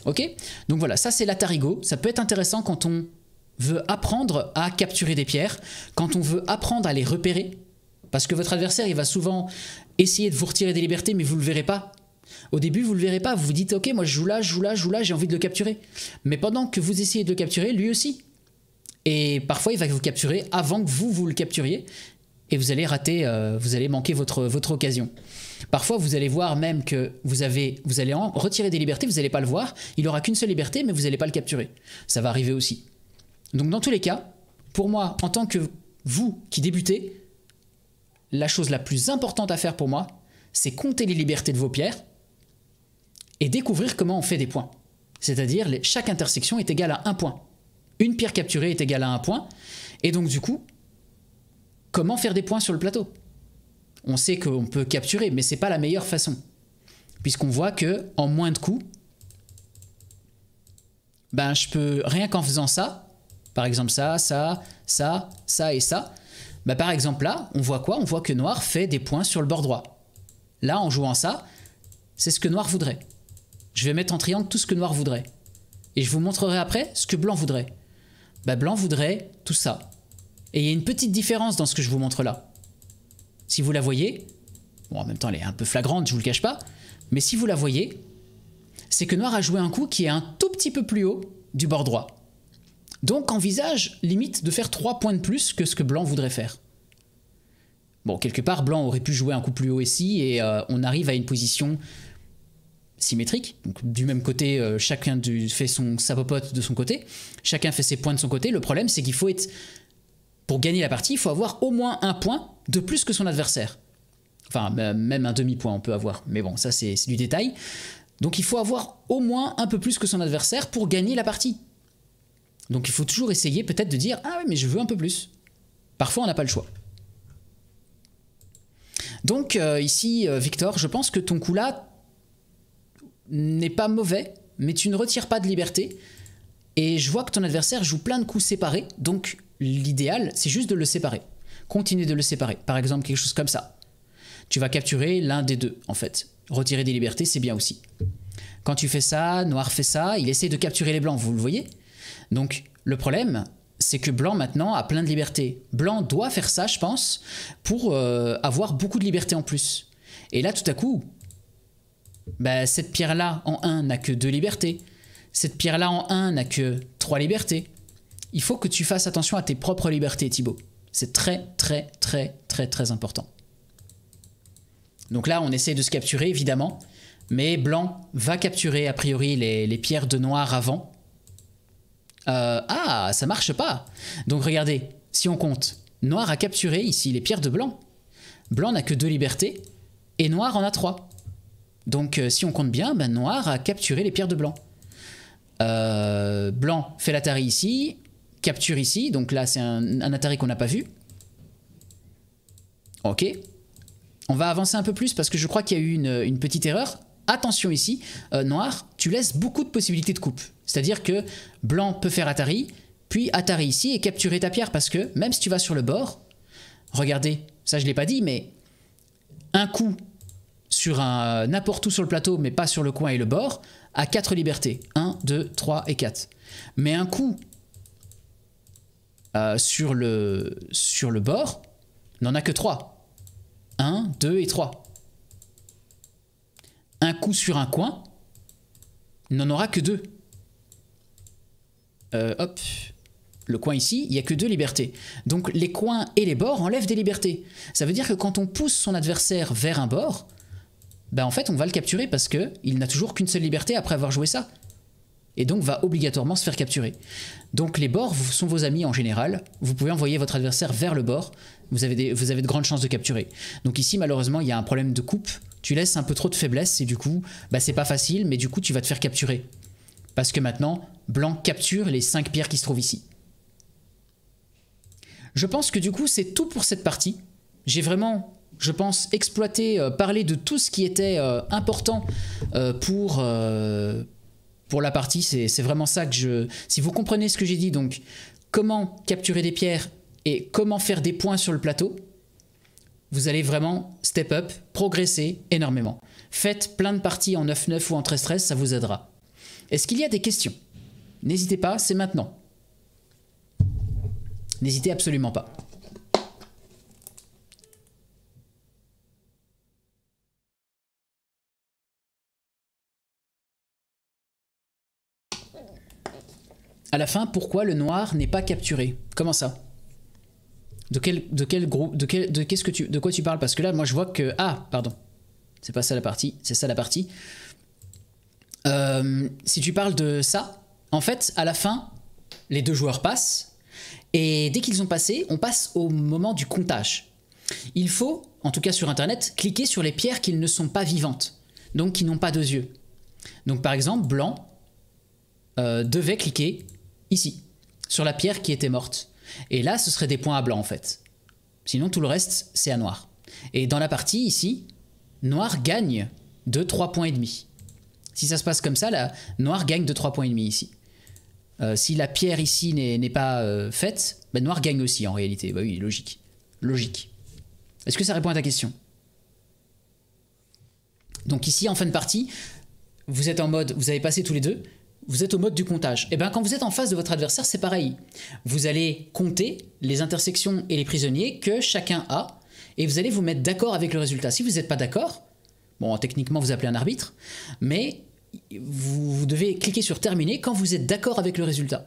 Speaker 1: Ok Donc voilà, ça c'est l'Atarigo. Ça peut être intéressant quand on veut apprendre à capturer des pierres, quand on veut apprendre à les repérer. Parce que votre adversaire, il va souvent essayez de vous retirer des libertés, mais vous le verrez pas. Au début, vous le verrez pas. Vous vous dites, ok, moi je joue là, je joue là, je joue là, j'ai envie de le capturer. Mais pendant que vous essayez de le capturer, lui aussi. Et parfois, il va vous capturer avant que vous, vous le capturiez. Et vous allez rater, euh, vous allez manquer votre, votre occasion. Parfois, vous allez voir même que vous, avez, vous allez en retirer des libertés, vous n'allez pas le voir. Il aura qu'une seule liberté, mais vous n'allez pas le capturer. Ça va arriver aussi. Donc, dans tous les cas, pour moi, en tant que vous qui débutez, la chose la plus importante à faire pour moi, c'est compter les libertés de vos pierres et découvrir comment on fait des points. C'est-à-dire, chaque intersection est égale à un point. Une pierre capturée est égale à un point. Et donc, du coup, comment faire des points sur le plateau On sait qu'on peut capturer, mais ce n'est pas la meilleure façon. Puisqu'on voit que en moins de coups, ben, je peux, rien qu'en faisant ça, par exemple ça, ça, ça, ça et ça, bah, par exemple là, on voit quoi On voit que noir fait des points sur le bord droit. Là, en jouant ça, c'est ce que noir voudrait. Je vais mettre en triangle tout ce que noir voudrait. Et je vous montrerai après ce que blanc voudrait. Bah, blanc voudrait tout ça. Et il y a une petite différence dans ce que je vous montre là. Si vous la voyez, en même temps elle est un peu flagrante, je vous le cache pas, mais si vous la voyez, c'est que noir a joué un coup qui est un tout petit peu plus haut du bord droit. Donc envisage limite de faire 3 points de plus que ce que Blanc voudrait faire. Bon, quelque part, Blanc aurait pu jouer un coup plus haut ici et euh, on arrive à une position symétrique. Donc, du même côté, euh, chacun fait son, sa de son côté, chacun fait ses points de son côté. Le problème, c'est qu'il faut être. Pour gagner la partie, il faut avoir au moins un point de plus que son adversaire. Enfin, même un demi-point, on peut avoir. Mais bon, ça, c'est du détail. Donc, il faut avoir au moins un peu plus que son adversaire pour gagner la partie. Donc il faut toujours essayer peut-être de dire Ah oui, mais je veux un peu plus. Parfois, on n'a pas le choix. Donc euh, ici, euh, Victor, je pense que ton coup là n'est pas mauvais, mais tu ne retires pas de liberté. Et je vois que ton adversaire joue plein de coups séparés, donc l'idéal, c'est juste de le séparer. Continuer de le séparer. Par exemple, quelque chose comme ça. Tu vas capturer l'un des deux, en fait. Retirer des libertés, c'est bien aussi. Quand tu fais ça, Noir fait ça, il essaie de capturer les blancs, vous le voyez donc le problème, c'est que Blanc maintenant a plein de libertés. Blanc doit faire ça, je pense, pour euh, avoir beaucoup de liberté en plus. Et là, tout à coup, bah, cette pierre-là en 1 n'a que deux libertés. Cette pierre-là en 1 n'a que trois libertés. Il faut que tu fasses attention à tes propres libertés, Thibaut. C'est très, très, très, très, très important. Donc là, on essaie de se capturer, évidemment. Mais Blanc va capturer, a priori, les pierres de noir avant. Euh, ah, ça marche pas. Donc regardez, si on compte, noir a capturé ici les pierres de blanc. Blanc n'a que deux libertés et noir en a trois. Donc euh, si on compte bien, ben, noir a capturé les pierres de blanc. Euh, blanc fait l'atari ici, capture ici, donc là c'est un, atari qu'on n'a pas vu. Ok. On va avancer un peu plus parce que je crois qu'il y a eu une petite erreur. Attention ici, euh, noir, tu laisses beaucoup de possibilités de coupe. C'est-à-dire que blanc peut faire Atari, puis Atari ici et capturer ta pierre parce que même si tu vas sur le bord, regardez, ça je ne l'ai pas dit, mais un coup sur un euh, n'importe où sur le plateau, mais pas sur le coin et le bord, a 4 libertés. 1, 2, 3 et 4. Mais un coup euh, sur, le, sur le bord n'en a que 3. 1, 2 et 3 un coup sur un coin, n'en aura que deux. Euh, hop, le coin ici, il n'y a que deux libertés. Donc les coins et les bords enlèvent des libertés. Ça veut dire que quand on pousse son adversaire vers un bord, ben, en fait on va le capturer parce que il n'a toujours qu'une seule liberté après avoir joué ça. Et donc va obligatoirement se faire capturer. Donc les bords sont vos amis en général. Vous pouvez envoyer votre adversaire vers le bord. Vous avez, vous avez de grandes chances de capturer. Donc ici malheureusement il y a un problème de coupe tu laisses un peu trop de faiblesse et du coup, bah, c'est pas facile, mais du coup, tu vas te faire capturer. Parce que maintenant, blanc capture les 5 pierres qui se trouvent ici. Je pense que du coup, c'est tout pour cette partie. J'ai vraiment, je pense, exploité, euh, parlé de tout ce qui était euh, important euh, pour, pour la partie. C'est vraiment ça que je... Si vous comprenez ce que j'ai dit, donc, comment capturer des pierres et comment faire des points sur le plateau, vous allez vraiment step up, progresser énormément. Faites plein de parties en 9-9 ou en 13-13, ça vous aidera. Est-ce qu'il y a des questions N'hésitez pas, c'est maintenant. N'hésitez absolument pas. À la fin, pourquoi le noir n'est pas capturé Comment ça de quel, de quel groupe, de de qu'est-ce que tu, de quoi tu parles Parce que là, moi, je vois que ah, pardon, c'est pas ça la partie, c'est ça la partie. Euh, si tu parles de ça, en fait, à la fin, les deux joueurs passent et dès qu'ils ont passé, on passe au moment du comptage. Il faut, en tout cas sur Internet, cliquer sur les pierres qui ne sont pas vivantes, donc qui n'ont pas deux yeux. Donc par exemple, blanc euh, devait cliquer ici, sur la pierre qui était morte. Et là, ce serait des points à blanc en fait. Sinon, tout le reste, c'est à noir. Et dans la partie ici, noir gagne de 3 points et demi. Si ça se passe comme ça, noir gagne de 3 points et demi ici. Euh, si la pierre ici n'est pas euh, faite, bah, noir gagne aussi en réalité. Bah oui, logique. Logique. Est-ce que ça répond à ta question Donc ici, en fin de partie, vous êtes en mode, vous avez passé tous les deux, vous êtes au mode du comptage. Et eh bien quand vous êtes en face de votre adversaire, c'est pareil. Vous allez compter les intersections et les prisonniers que chacun a, et vous allez vous mettre d'accord avec le résultat. Si vous n'êtes pas d'accord, bon, techniquement vous appelez un arbitre, mais vous, devez cliquer sur terminer quand vous êtes d'accord avec le résultat.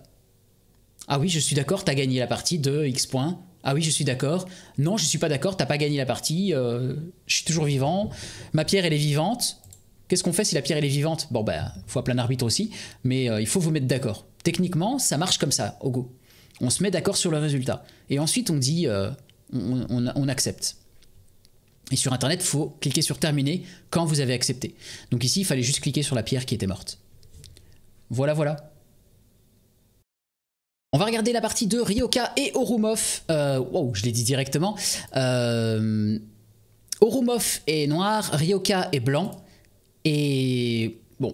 Speaker 1: Ah oui, je suis d'accord, t'as gagné la partie de X points. Ah oui, je suis d'accord. Non, je suis pas d'accord, t'as pas gagné la partie. Euh, je suis toujours vivant. Ma pierre, elle est vivante. Qu'est-ce qu'on fait si la pierre elle est vivante Bon, bah, ben, faut plein arbitre aussi, mais euh, il faut vous mettre d'accord. Techniquement, ça marche comme ça, au go. On se met d'accord sur le résultat. Et ensuite, on dit, euh, on, accepte. Et sur Internet, il faut cliquer sur terminer quand vous avez accepté. Donc ici, il fallait juste cliquer sur la pierre qui était morte. Voilà, voilà. On va regarder la partie de Ryoka et Orumov. Euh, je l'ai dit directement. Euh, Orumov est noir, Ryoka est blanc. Et bon,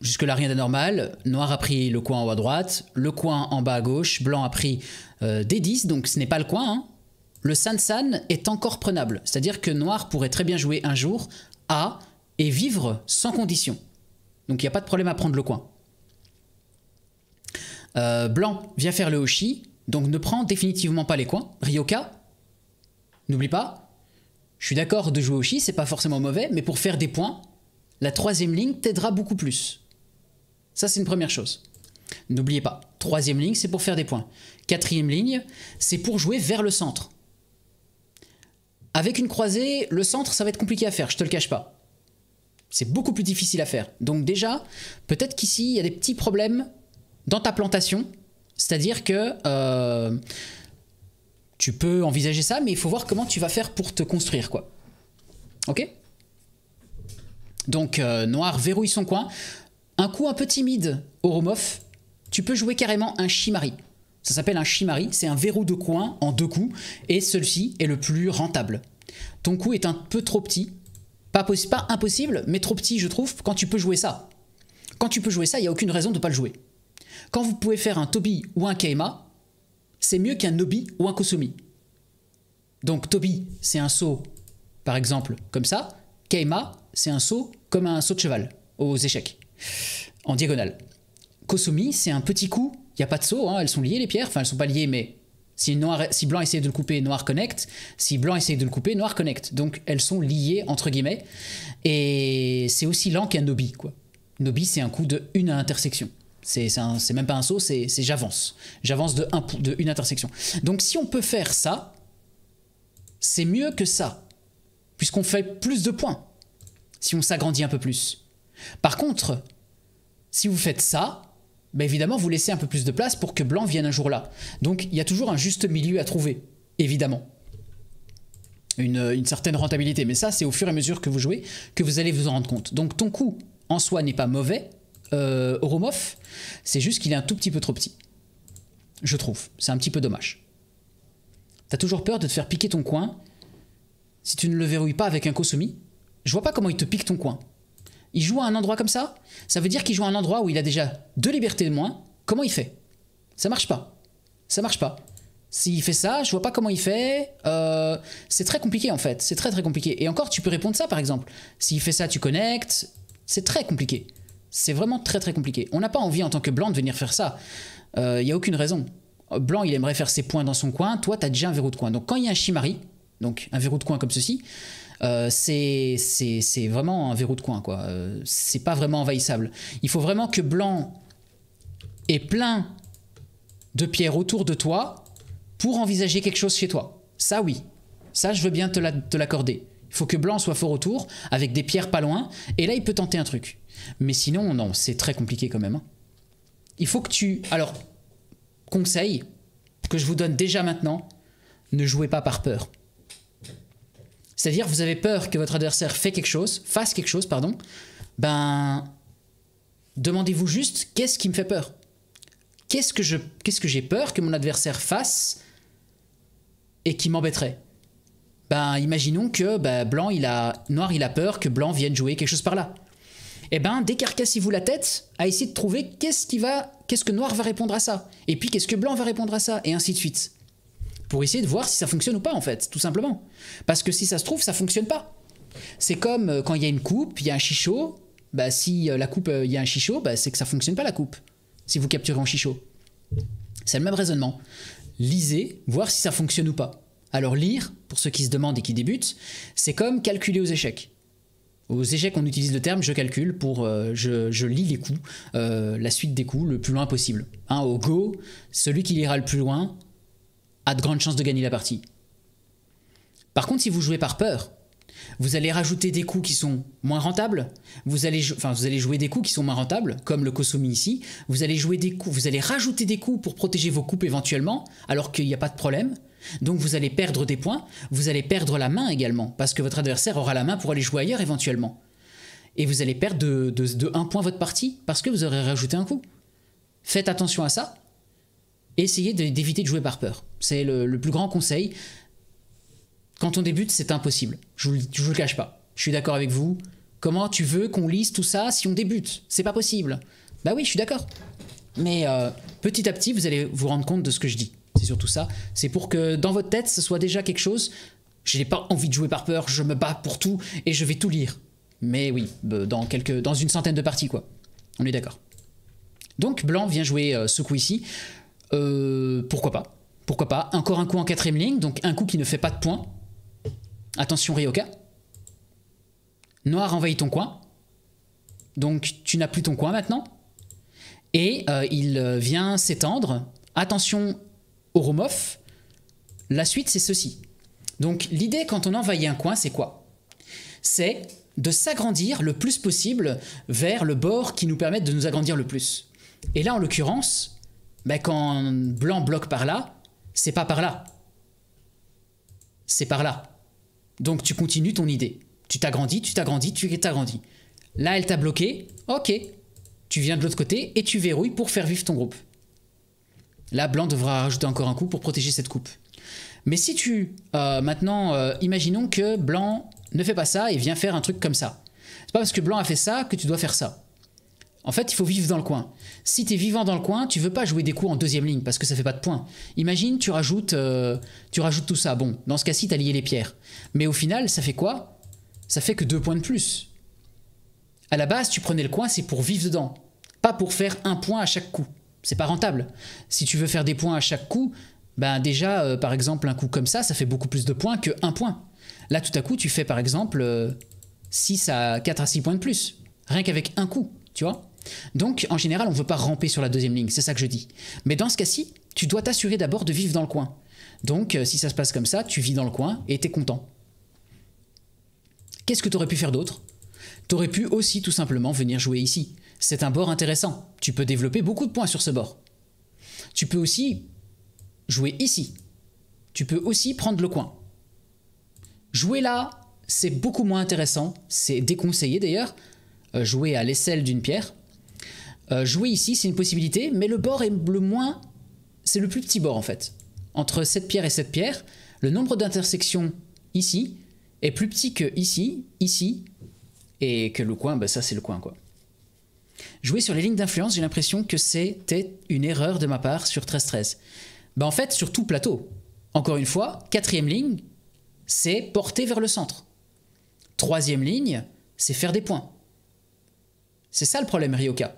Speaker 1: jusque-là rien d'anormal. Noir a pris le coin en haut à droite, le coin en bas à gauche, blanc a pris euh, des 10, donc ce n'est pas le coin. Hein. Le Le san est encore prenable, c'est-à-dire que noir pourrait très bien jouer un jour A et vivre sans condition. Donc il n'y a pas de problème à prendre le coin. Euh, blanc vient faire le Hoshi, donc ne prend définitivement pas les coins. Ryoka, n'oublie pas, je suis d'accord de jouer au chi, c'est pas forcément mauvais, mais pour faire des points, la troisième ligne t'aidera beaucoup plus. Ça, c'est une première chose. N'oubliez pas, troisième ligne, c'est pour faire des points. Quatrième ligne, c'est pour jouer vers le centre. Avec une croisée, le centre, ça va être compliqué à faire, je te le cache pas. C'est beaucoup plus difficile à faire. Donc déjà, peut-être qu'ici, il y a des petits problèmes dans ta plantation. C'est-à-dire que euh, tu peux envisager ça, mais il faut voir comment tu vas faire pour te construire, quoi. Ok Donc, euh, noir verrouille son coin. Un coup un peu timide, Oromov, tu peux jouer carrément un Shimari. Ça s'appelle un Shimari, c'est un verrou de coin en deux coups, et celui-ci est le plus rentable. Ton coup est un peu trop petit, pas, impossible, mais trop petit je trouve, quand tu peux jouer ça. Quand tu peux jouer ça, il n'y a aucune raison de ne pas le jouer. Quand vous pouvez faire un Toby ou un Keima, c'est mieux qu'un Nobi ou un kosumi. Donc Tobi, c'est un saut, par exemple, comme ça. Keima, c'est un saut comme un saut de cheval aux échecs, en diagonale. Kosumi, c'est un petit coup. Il n'y a pas de saut, hein. elles sont liées les pierres. Enfin, elles sont pas liées, mais si, noir, si blanc essaie de le couper, noir connecte. Si blanc essaie de le couper, noir connecte. Donc elles sont liées, entre guillemets. Et c'est aussi lent qu'un Nobi, quoi. Nobi, c'est un coup de une intersection. C'est même pas un saut, c'est j'avance. J'avance de, un, de une intersection. Donc si on peut faire ça, c'est mieux que ça, puisqu'on fait plus de points, si on s'agrandit un peu plus. Par contre, si vous faites ça, bah évidemment, vous laissez un peu plus de place pour que blanc vienne un jour là. Donc il y a toujours un juste milieu à trouver, évidemment. Une, une certaine rentabilité, mais ça c'est au fur et à mesure que vous jouez que vous allez vous en rendre compte. Donc ton coup en soi n'est pas mauvais, euh, C'est juste qu'il est un tout petit peu trop petit. Je trouve. C'est un petit peu dommage. T'as toujours peur de te faire piquer ton coin si tu ne le verrouilles pas avec un Kosumi. Je vois pas comment il te pique ton coin. Il joue à un endroit comme ça Ça veut dire qu'il joue à un endroit où il a déjà deux libertés de moins. Comment il fait Ça marche pas. Ça marche pas. S'il fait ça, je vois pas comment il fait. Euh, c'est très compliqué en fait. C'est très très compliqué. Et encore, tu peux répondre ça par exemple. S'il fait ça, tu connectes. C'est très compliqué. C'est vraiment très très compliqué. On n'a pas envie en tant que blanc de venir faire ça. Il euh, n'y y a aucune raison. Blanc, il aimerait faire ses points dans son coin. Toi, tu as déjà un verrou de coin. Donc quand il y a un Shimari, donc un verrou de coin comme ceci, euh, c'est vraiment un verrou de coin. quoi. Euh, c'est pas vraiment envahissable. Il faut vraiment que blanc ait plein de pierres autour de toi pour envisager quelque chose chez toi. Ça, oui. Ça, je veux bien te l'accorder. Il faut que blanc soit fort autour, avec des pierres pas loin, et là il peut tenter un truc. Mais sinon, non, c'est très compliqué quand même. Hein. Il faut que tu... Alors, conseil que je vous donne déjà maintenant, ne jouez pas par peur. C'est-à-dire, vous avez peur que votre adversaire fait quelque chose, fasse quelque chose, pardon, ben, demandez-vous juste, qu'est-ce qui me fait peur Qu'est-ce que j'ai que peur que mon adversaire fasse et qui m'embêterait ben, imaginons que ben, blanc il a noir il a peur que blanc vienne jouer quelque chose par là. et eh ben décarcassez-vous la tête à essayer de trouver qu'est-ce qui va qu'est-ce que noir va répondre à ça et puis qu'est-ce que blanc va répondre à ça et ainsi de suite. Pour essayer de voir si ça fonctionne ou pas en fait, tout simplement. Parce que si ça se trouve, ça fonctionne pas. C'est comme euh, quand il y a une coupe, il y a un chichot, bah si euh, la coupe euh, il y a un chichot, c'est que ça fonctionne pas la coupe. Si vous capturez un chichot. C'est le même raisonnement. Lisez, voir si ça fonctionne ou pas. Alors lire, pour ceux qui se demandent et qui débutent, c'est comme calculer aux échecs. Aux échecs, on utilise le terme je calcule pour euh, je, lis les coups, euh, la suite des coups, le plus loin possible. Hein, au Go, celui qui ira le plus loin a de grandes chances de gagner la partie. Par contre, si vous jouez par peur, vous allez rajouter des coups qui sont moins rentables. Vous allez, enfin, vous allez jouer des coups qui sont moins rentables, comme le Kosumi ici. Vous allez jouer des vous allez rajouter des coups pour protéger vos coupes éventuellement, alors qu'il n'y a pas de problème. Donc vous allez perdre des points, vous allez perdre la main également, parce que votre adversaire aura la main pour aller jouer ailleurs éventuellement. Et vous allez perdre de, 1 point votre partie, parce que vous aurez rajouté un coup. Faites attention à ça. Essayez d'éviter de, jouer par peur. C'est le plus grand conseil. Quand on débute, c'est impossible. Je vous, le cache pas. Je suis d'accord avec vous. Comment tu veux qu'on lise tout ça si on débute C'est pas possible. Bah oui, je suis d'accord. Mais euh, petit à petit, vous allez vous rendre compte de ce que je dis. C'est surtout ça. C'est pour que dans votre tête, ce soit déjà quelque chose. Je n'ai pas envie de jouer par peur. Je me bats pour tout et je vais tout lire. Mais oui, dans, quelques, dans une centaine de parties, quoi. On est d'accord. Donc Blanc vient jouer euh, ce coup ici. Euh, pourquoi pas Pourquoi pas Encore un coup en quatrième ligne, donc un coup qui ne fait pas de points. Attention Ryoka. Noir envahit ton coin. Donc tu n'as plus ton coin maintenant. Et euh, il euh, vient s'étendre. Attention Oromov. La suite c'est ceci. Donc l'idée quand on envahit un coin c'est quoi C'est de s'agrandir le plus possible vers le bord qui nous permet de nous agrandir le plus. Et là en l'occurrence, ben, quand blanc bloque par là, c'est pas par là. C'est par là. Donc tu continues ton idée. Tu t'agrandis, tu t'agrandis, tu t'agrandis. Là, elle t'a bloqué. Ok. Tu viens de l'autre côté et tu verrouilles pour faire vivre ton groupe. Là, blanc devra rajouter encore un coup pour protéger cette coupe. Mais si tu... Euh, maintenant, euh, imaginons que blanc ne fait pas ça et vient faire un truc comme ça. C'est pas parce que blanc a fait ça que tu dois faire ça. En fait, il faut vivre dans le coin. Si tu es vivant dans le coin, tu veux pas jouer des coups en deuxième ligne parce que ça fait pas de points. Imagine, tu rajoutes, euh, tu rajoutes tout ça. Bon, dans ce cas-ci, tu as lié les pierres. Mais au final, ça fait quoi Ça fait que deux points de plus. À la base, tu prenais le coin, c'est pour vivre dedans, pas pour faire un point à chaque coup. C'est pas rentable. Si tu veux faire des points à chaque coup, ben déjà, euh, par exemple, un coup comme ça, ça fait beaucoup plus de points que un point. Là, tout à coup, tu fais par exemple 6 euh, à 4 à 6 points de plus, rien qu'avec un coup, tu vois donc, en général, on ne veut pas ramper sur la deuxième ligne, c'est ça que je dis. Mais dans ce cas-ci, tu dois t'assurer d'abord de vivre dans le coin. Donc, euh, si ça se passe comme ça, tu vis dans le coin et es content. Qu'est-ce que tu aurais pu faire d'autre T'aurais pu aussi tout simplement venir jouer ici. C'est un bord intéressant. Tu peux développer beaucoup de points sur ce bord. Tu peux aussi jouer ici. Tu peux aussi prendre le coin. Jouer là, c'est beaucoup moins intéressant. C'est déconseillé d'ailleurs. Euh, jouer à l'aisselle d'une pierre, euh, jouer ici, c'est une possibilité, mais le bord est le moins... C'est le plus petit bord, en fait. Entre cette pierre et cette pierre, le nombre d'intersections ici est plus petit que ici, ici, et que le coin, bah, ça c'est le coin, quoi. Jouer sur les lignes d'influence, j'ai l'impression que c'était une erreur de ma part sur 13-13. Bah en fait, sur tout plateau. Encore une fois, quatrième ligne, c'est porter vers le centre. Troisième ligne, c'est faire des points. C'est ça le problème, Ryoka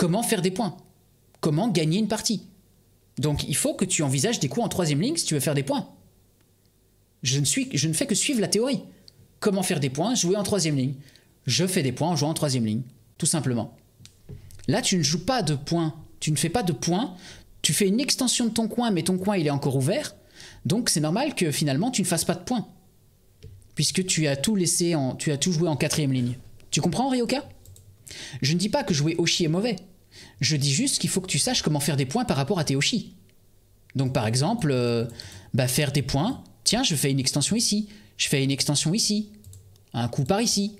Speaker 1: comment faire des points, comment gagner une partie. Donc il faut que tu envisages des coups en troisième ligne si tu veux faire des points. Je ne, suis, je ne fais que suivre la théorie. Comment faire des points Jouer en troisième ligne. Je fais des points en jouant en troisième ligne, tout simplement. Là, tu ne joues pas de points, tu ne fais pas de points, tu fais une extension de ton coin, mais ton coin il est encore ouvert, donc c'est normal que finalement tu ne fasses pas de points, puisque tu as tout laissé, en, tu as tout joué en quatrième ligne. Tu comprends, Ryoka Je ne dis pas que jouer au Oshi est mauvais, je dis juste qu'il faut que tu saches comment faire des points par rapport à tes Donc par exemple, euh, bah, faire des points, tiens, je fais une extension ici, je fais une extension ici, un coup par ici,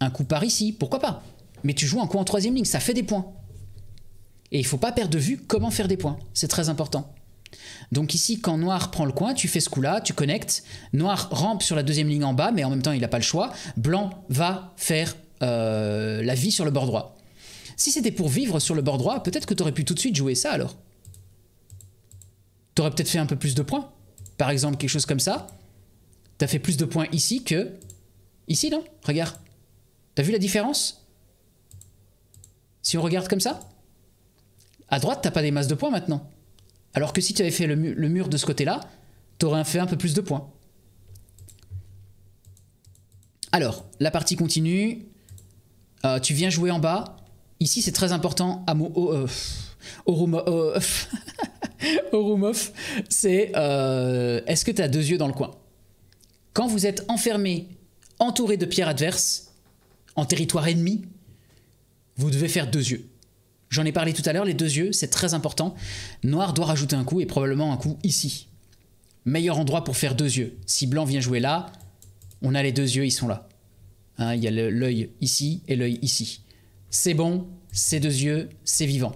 Speaker 1: un coup par ici, pourquoi pas Mais tu joues un coup en troisième ligne, ça fait des points. Et il faut pas perdre de vue comment faire des points, c'est très important. Donc ici, quand noir prend le coin, tu fais ce coup-là, tu connectes, noir rampe sur la deuxième ligne en bas, mais en même temps il n'a pas le choix, blanc va faire euh, la vie sur le bord droit. Si c'était pour vivre sur le bord droit, peut-être que t'aurais pu tout de suite jouer ça alors. T'aurais peut-être fait un peu plus de points. Par exemple, quelque chose comme ça. T'as fait plus de points ici que... Ici, non Regarde. T'as vu la différence Si on regarde comme ça À droite, t'as pas des masses de points maintenant. Alors que si tu avais fait le, mur de ce côté-là, t'aurais fait un peu plus de points. Alors, la partie continue. Euh, tu viens jouer en bas. Ici, c'est très important, à ah, mon... Oh, euh, oh euh, c'est euh, est-ce que tu as deux yeux dans le coin Quand vous êtes enfermé, entouré de pierres adverses, en territoire ennemi, vous devez faire deux yeux. J'en ai parlé tout à l'heure, les deux yeux, c'est très important. Noir doit rajouter un coup et probablement un coup ici. Meilleur endroit pour faire deux yeux. Si blanc vient jouer là, on a les deux yeux, ils sont là. Hein, il y a l'œil ici et l'œil ici c'est bon, c'est deux yeux, c'est vivant.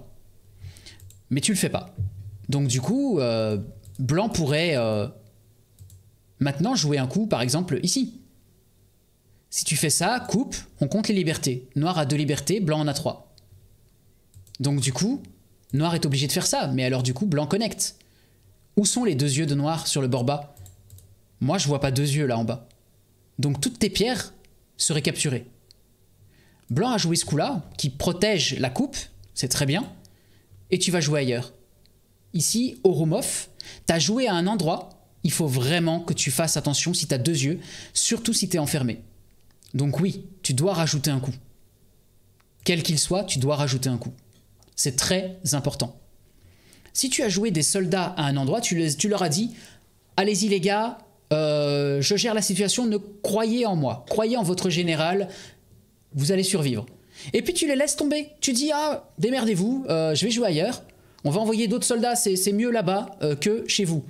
Speaker 1: Mais tu le fais pas. Donc du coup, euh, blanc pourrait euh, maintenant jouer un coup, par exemple, ici. Si tu fais ça, coupe, on compte les libertés. Noir a deux libertés, blanc en a trois. Donc du coup, noir est obligé de faire ça, mais alors du coup, blanc connecte. Où sont les deux yeux de noir sur le bord bas Moi, je vois pas deux yeux là en bas. Donc toutes tes pierres seraient capturées. Blanc a joué ce coup-là, qui protège la coupe, c'est très bien, et tu vas jouer ailleurs. Ici, Orumov, tu as joué à un endroit, il faut vraiment que tu fasses attention si tu as deux yeux, surtout si tu es enfermé. Donc oui, tu dois rajouter un coup. Quel qu'il soit, tu dois rajouter un coup. C'est très important. Si tu as joué des soldats à un endroit, tu, tu leur as dit Allez-y les gars, euh, je gère la situation, ne croyez en moi, croyez en votre général, vous allez survivre. Et puis tu les laisses tomber. Tu dis, ah, démerdez-vous, euh, je vais jouer ailleurs. On va envoyer d'autres soldats, c'est mieux là-bas euh, que chez vous.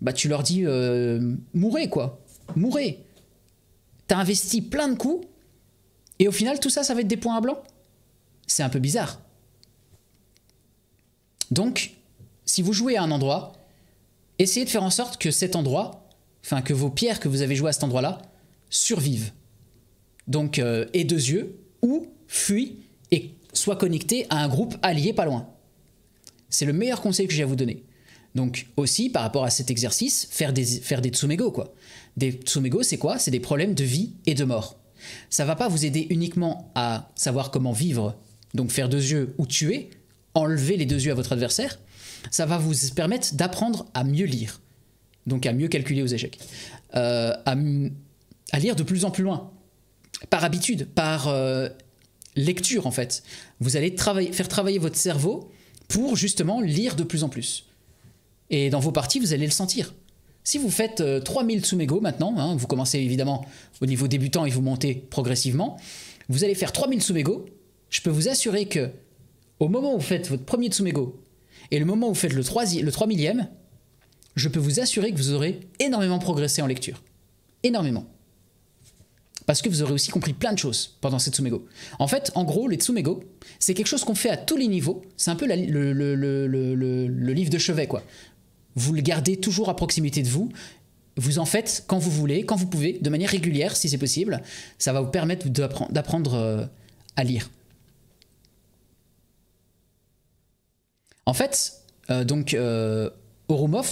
Speaker 1: Bah tu leur dis, euh, mourrez quoi, mourrez. T'as investi plein de coups, et au final tout ça, ça va être des points à blanc. C'est un peu bizarre. Donc, si vous jouez à un endroit, essayez de faire en sorte que cet endroit, enfin que vos pierres que vous avez jouées à cet endroit-là, survivent donc euh, et deux yeux, ou fuis et sois connecté à un groupe allié pas loin. C'est le meilleur conseil que j'ai à vous donner. Donc aussi, par rapport à cet exercice, faire des, faire des tsumego, quoi. Des tsumego, c'est quoi C'est des problèmes de vie et de mort. Ça va pas vous aider uniquement à savoir comment vivre, donc faire deux yeux ou tuer, enlever les deux yeux à votre adversaire, ça va vous permettre d'apprendre à mieux lire, donc à mieux calculer aux échecs, euh, à lire de plus en plus loin, par habitude, par euh, lecture en fait. Vous allez travailler, faire travailler votre cerveau pour justement lire de plus en plus. Et dans vos parties, vous allez le sentir. Si vous faites 3000 euh, Tsumego maintenant, hein, vous commencez évidemment au niveau débutant et vous montez progressivement, vous allez faire 3000 Tsumego, je peux vous assurer que au moment où vous faites votre premier Tsumego et le moment où vous faites le, 3, le 3000e, je peux vous assurer que vous aurez énormément progressé en lecture. Énormément parce que vous aurez aussi compris plein de choses pendant ces Tsumego. En fait, en gros, les Tsumego, c'est quelque chose qu'on fait à tous les niveaux. C'est un peu le, livre de chevet, quoi. Vous le gardez toujours à proximité de vous vous en faites quand vous voulez, quand vous pouvez, de manière régulière si c'est possible. Ça va vous permettre d'apprendre euh, à lire. En fait, euh, donc, euh,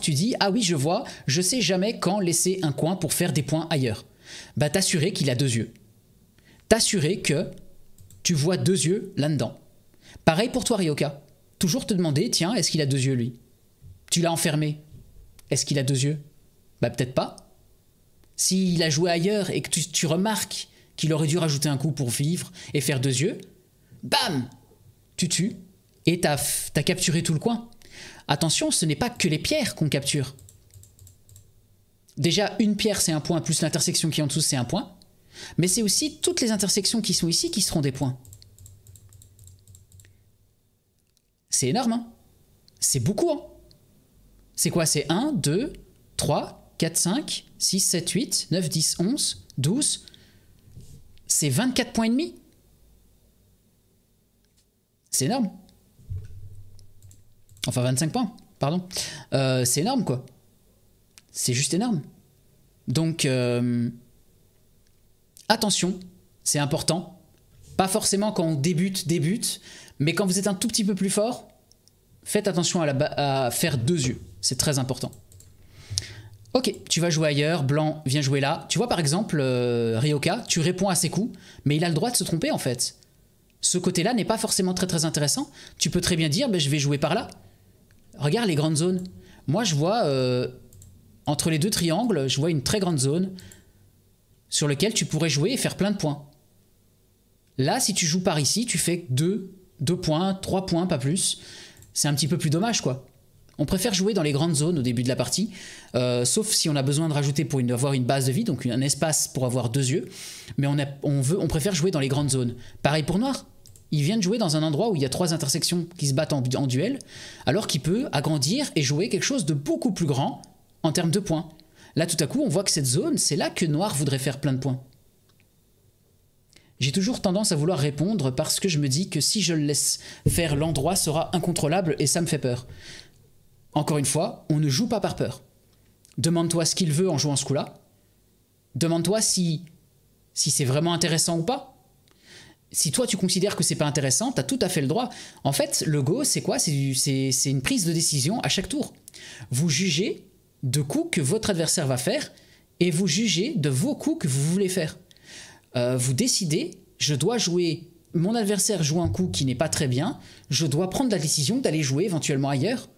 Speaker 1: tu dis Ah oui, je vois, je sais jamais quand laisser un coin pour faire des points ailleurs bah, t'assurer qu'il a deux yeux. T'assurer que tu vois deux yeux là-dedans. Pareil pour toi, Ryoka. Toujours te demander, tiens, est-ce qu'il a deux yeux lui Tu l'as enfermé. Est-ce qu'il a deux yeux Bah peut-être pas. S'il a joué ailleurs et que tu, tu remarques qu'il aurait dû rajouter un coup pour vivre et faire deux yeux, bam Tu tues et t'as capturé tout le coin. Attention, ce n'est pas que les pierres qu'on capture déjà une pierre c'est un point, plus l'intersection qui est en dessous c'est un point. Mais c'est aussi toutes les intersections qui sont ici qui seront des points. C'est énorme, hein C'est beaucoup, hein C'est quoi C'est 1, 2, 3, 4, 5, 6, 7, 8, 9, 10, 11, 12. C'est 24 points et demi. C'est énorme. Enfin, 25 points, pardon. Euh, c'est énorme, quoi c'est juste énorme. Donc, euh, attention, c'est important. Pas forcément quand on débute, débute, mais quand vous êtes un tout petit peu plus fort, faites attention à, la à faire deux yeux. C'est très important. Ok, tu vas jouer ailleurs, blanc viens jouer là. Tu vois par exemple euh, Ryoka, tu réponds à ses coups, mais il a le droit de se tromper en fait. Ce côté-là n'est pas forcément très très intéressant. Tu peux très bien dire, ben, je vais jouer par là. Regarde les grandes zones. Moi je vois euh, entre les deux triangles, je vois une très grande zone sur laquelle tu pourrais jouer et faire plein de points. Là, si tu joues par ici, tu fais 2, 2 points, 3 points, pas plus. C'est un petit peu plus dommage, quoi. On préfère jouer dans les grandes zones au début de la partie, euh, sauf si on a besoin de rajouter pour avoir une base de vie, donc un espace pour avoir deux yeux. Mais on, veut, on préfère jouer dans les grandes zones. Pareil pour Noir. Il vient de jouer dans un endroit où il y a trois intersections qui se battent en duel, alors qu'il peut agrandir et jouer quelque chose de beaucoup plus grand en termes de points. Là, tout à coup, on voit que cette zone, c'est là que noir voudrait faire plein de points. J'ai toujours tendance à vouloir répondre parce que je me dis que si je le laisse faire, l'endroit sera incontrôlable et ça me fait peur. Encore une fois, on ne joue pas par peur. Demande-toi ce qu'il veut en jouant ce coup-là. Demande-toi si, si c'est vraiment intéressant ou pas. Si toi tu considères que c'est pas intéressant, t'as tout à fait le droit. En fait, le go, c'est quoi C'est une prise de décision à chaque tour. Vous jugez de coups que votre adversaire va faire et vous jugez de vos coups que vous voulez faire. Euh, vous décidez, je dois jouer, mon adversaire joue un coup qui n'est pas très bien, je dois prendre la décision d'aller jouer éventuellement ailleurs,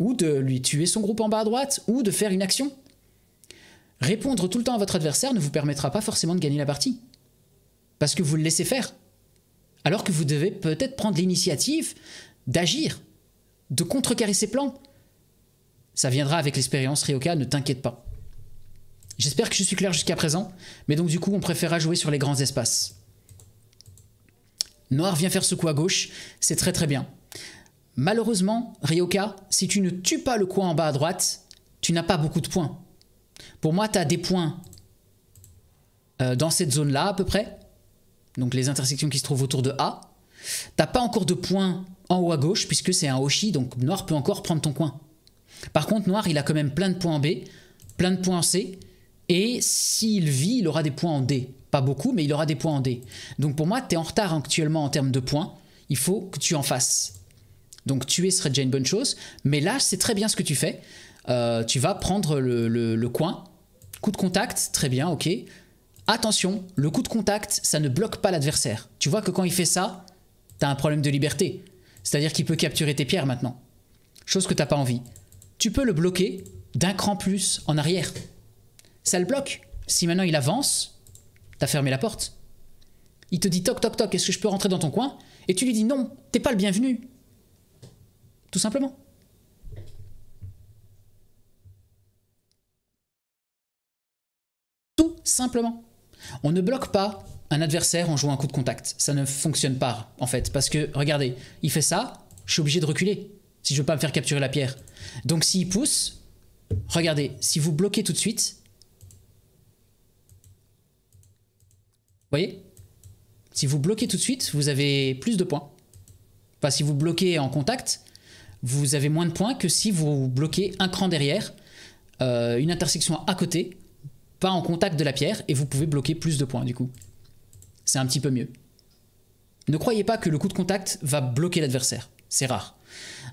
Speaker 1: ou de lui tuer son groupe en bas à droite, ou de faire une action. Répondre tout le temps à votre adversaire ne vous permettra pas forcément de gagner la partie, parce que vous le laissez faire, alors que vous devez peut-être prendre l'initiative d'agir, de contrecarrer ses plans, ça viendra avec l'expérience, Ryoka, ne t'inquiète pas. J'espère que je suis clair jusqu'à présent, mais donc du coup on préférera jouer sur les grands espaces. Noir vient faire ce coup à gauche, c'est très très bien. Malheureusement, Ryoka, si tu ne tues pas le coin en bas à droite, tu n'as pas beaucoup de points. Pour moi, tu as des points euh, dans cette zone-là à peu près, donc les intersections qui se trouvent autour de A. T'as pas encore de points en haut à gauche puisque c'est un Hoshi, donc Noir peut encore prendre ton coin. Par contre, noir, il a quand même plein de points en B, plein de points en C, et s'il vit, il aura des points en D. Pas beaucoup, mais il aura des points en D. Donc pour moi, tu es en retard actuellement en termes de points. Il faut que tu en fasses. Donc tuer serait déjà une bonne chose. Mais là, c'est très bien ce que tu fais. Euh, tu vas prendre le, le coin. Coup de contact, très bien, ok. Attention, le coup de contact, ça ne bloque pas l'adversaire. Tu vois que quand il fait ça, tu as un problème de liberté. C'est-à-dire qu'il peut capturer tes pierres maintenant. Chose que t'as pas envie tu peux le bloquer d'un cran plus en arrière. Ça le bloque. Si maintenant il avance, t'as fermé la porte. Il te dit toc toc toc, est-ce que je peux rentrer dans ton coin Et tu lui dis non, t'es pas le bienvenu. Tout simplement. Tout simplement. On ne bloque pas un adversaire en jouant un coup de contact. Ça ne fonctionne pas, en fait. Parce que, regardez, il fait ça, je suis obligé de reculer si je veux pas me faire capturer la pierre. Donc s'il pousse, regardez, si vous bloquez tout de suite, vous voyez Si vous bloquez tout de suite, vous avez plus de points. Enfin, si vous bloquez en contact, vous avez moins de points que si vous bloquez un cran derrière, euh, une intersection à côté, pas en contact de la pierre, et vous pouvez bloquer plus de points du coup. C'est un petit peu mieux. Ne croyez pas que le coup de contact va bloquer l'adversaire. C'est rare.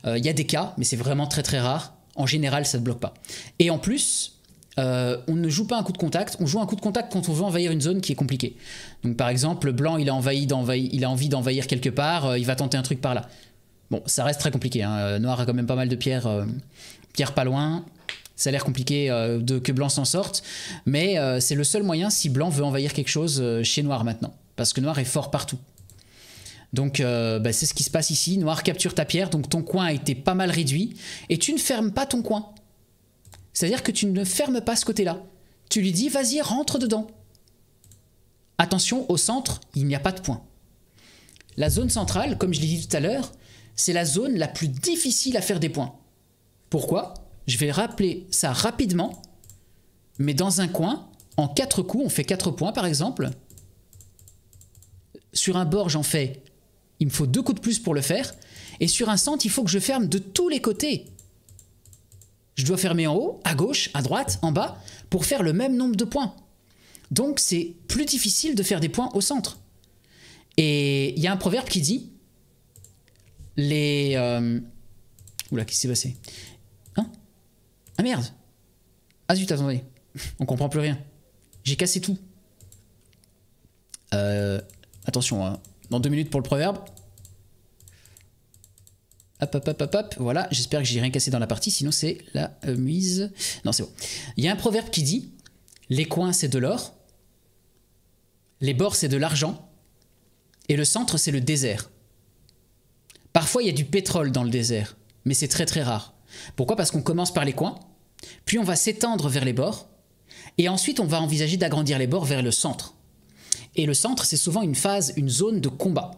Speaker 1: Euh, il y a des cas, mais c'est vraiment très très rare. En général, ça ne bloque pas. Et en plus, euh, on ne joue pas un coup de contact, on joue un coup de contact quand on veut envahir une zone qui est compliquée. Donc par exemple, blanc, il a, envahi il a envie d'envahir quelque part, euh, il va tenter un truc par là. Bon, ça reste très compliqué. Hein. Noir a quand même pas mal de pierres, pierres pas loin. Ça a l'air compliqué de, que blanc s'en sorte, mais c'est le seul moyen si blanc veut envahir quelque chose chez noir maintenant, parce que noir est fort partout. Donc euh, bah, c'est ce qui se passe ici. Noir capture ta pierre, donc ton coin a été pas mal réduit. Et tu ne fermes pas ton coin. C'est-à-dire que tu ne fermes pas ce côté-là. Tu lui dis, vas-y, rentre dedans. Attention, au centre, il n'y a pas de point. La zone centrale, comme je l'ai dit tout à l'heure, c'est la zone la plus difficile à faire des points. Pourquoi Je vais rappeler ça rapidement, mais dans un coin, en quatre coups, on fait quatre points par exemple. Sur un bord, j'en fais il me faut deux coups de plus pour le faire. Et sur un centre, il faut que je ferme de tous les côtés. Je dois fermer en haut, à gauche, à droite, en bas, pour faire le même nombre de points. Donc c'est plus difficile de faire des points au centre. Et il y a un proverbe qui dit les... Euh, oula, qu'est-ce qui s'est passé Hein Ah merde Ah zut, attendez. On comprend plus rien. J'ai cassé tout. Euh, attention, hein dans deux minutes pour le proverbe. Hop, hop, hop, hop, hop. Voilà, j'espère que j'ai rien cassé dans la partie, sinon c'est la euh, mise. Non, c'est bon. Il y a un proverbe qui dit Les coins, c'est de l'or. Les bords, c'est de l'argent. Et le centre, c'est le désert. Parfois, il y a du pétrole dans le désert, mais c'est très très rare. Pourquoi Parce qu'on commence par les coins, puis on va s'étendre vers les bords, et ensuite on va envisager d'agrandir les bords vers le centre. Et le centre, c'est souvent une phase, une zone de combat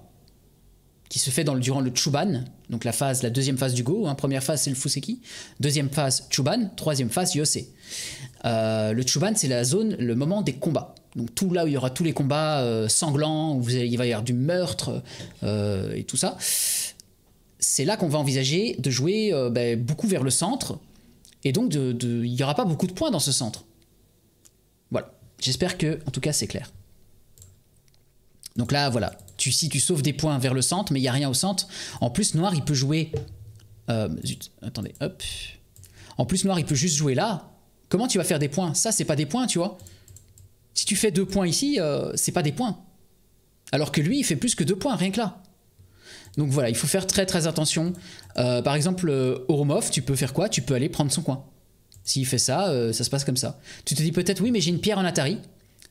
Speaker 1: qui se fait dans le, durant le Chuban, donc la phase, la deuxième phase du Go. Hein. Première phase, c'est le Fuseki. Deuxième phase, Chuban. Troisième phase, Yose. Euh, le Chuban, c'est la zone, le moment des combats. Donc tout là où il y aura tous les combats euh, sanglants, où vous il va y avoir du meurtre euh, et tout ça. C'est là qu'on va envisager de jouer ben, beaucoup vers le centre. Et donc, il n'y aura pas beaucoup de points dans ce centre. Voilà. J'espère que, en tout cas, c'est clair. Donc là, voilà, tu, si tu sauves des points vers le centre, mais il n'y a rien au centre. En plus, noir, il peut jouer... Euh, zut, attendez, hop. En plus, noir, il peut juste jouer là. Comment tu vas faire des points Ça, c'est pas des points, tu vois. Si tu fais deux points ici, euh, c'est pas des points. Alors que lui, il fait plus que deux points, rien que là. Donc voilà, il faut faire très très attention. Euh, par exemple, Oromov, tu peux faire quoi Tu peux aller prendre son coin. S'il fait ça, ça se passe comme ça. Tu te dis peut-être, oui, mais j'ai une pierre en Atari.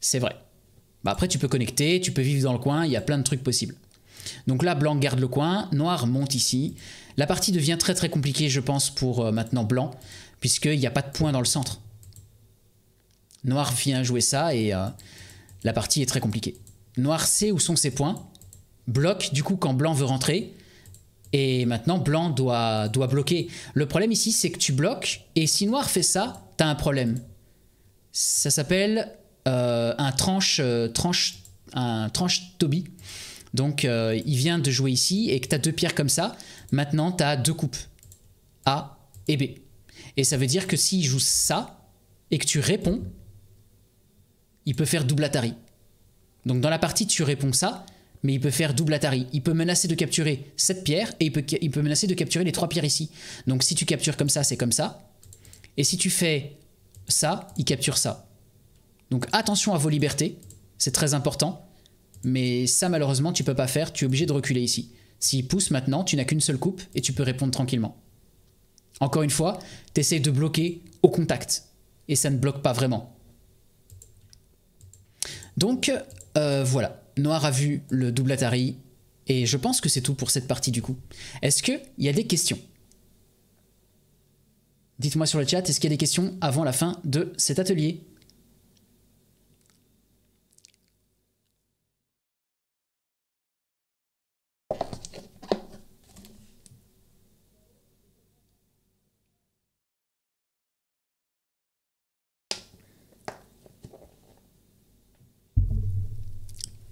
Speaker 1: C'est vrai. Bah, après, tu peux connecter, tu peux vivre dans le coin, il y a plein de trucs possibles. Donc là, blanc garde le coin, noir monte ici. La partie devient très très compliquée, je pense, pour euh, maintenant blanc, puisqu'il n'y a pas de points dans le centre. Noir vient jouer ça et euh, la partie est très compliquée. Noir sait où sont ses points, bloque du coup quand blanc veut rentrer, et maintenant blanc doit, doit bloquer. Le problème ici, c'est que tu bloques, et si noir fait ça, t'as un problème. Ça s'appelle euh, un tranche, euh, tranche, un tranche Toby. Donc euh, il vient de jouer ici et que tu as deux pierres comme ça. Maintenant, tu as deux coupes. A et B. Et ça veut dire que s'il joue ça et que tu réponds, il peut faire double Atari. Donc dans la partie, tu réponds ça, mais il peut faire double Atari. Il peut menacer de capturer cette pierre et peut, il peut menacer de capturer les trois pierres ici. Donc si tu captures comme ça, c'est comme ça. Et si tu fais ça, il capture ça. Donc attention à vos libertés, c'est très important. Mais ça malheureusement tu peux pas faire, tu es obligé de reculer ici. S'il pousse maintenant, tu n'as qu'une seule coupe et tu peux répondre tranquillement. Encore une fois, essaies de bloquer au contact. Et ça ne bloque pas vraiment. Donc euh, voilà, Noir a vu le double Atari. Et je pense que c'est tout pour cette partie du coup. Est-ce qu'il y a des questions Dites-moi sur le chat, est-ce qu'il y a des questions avant la fin de cet atelier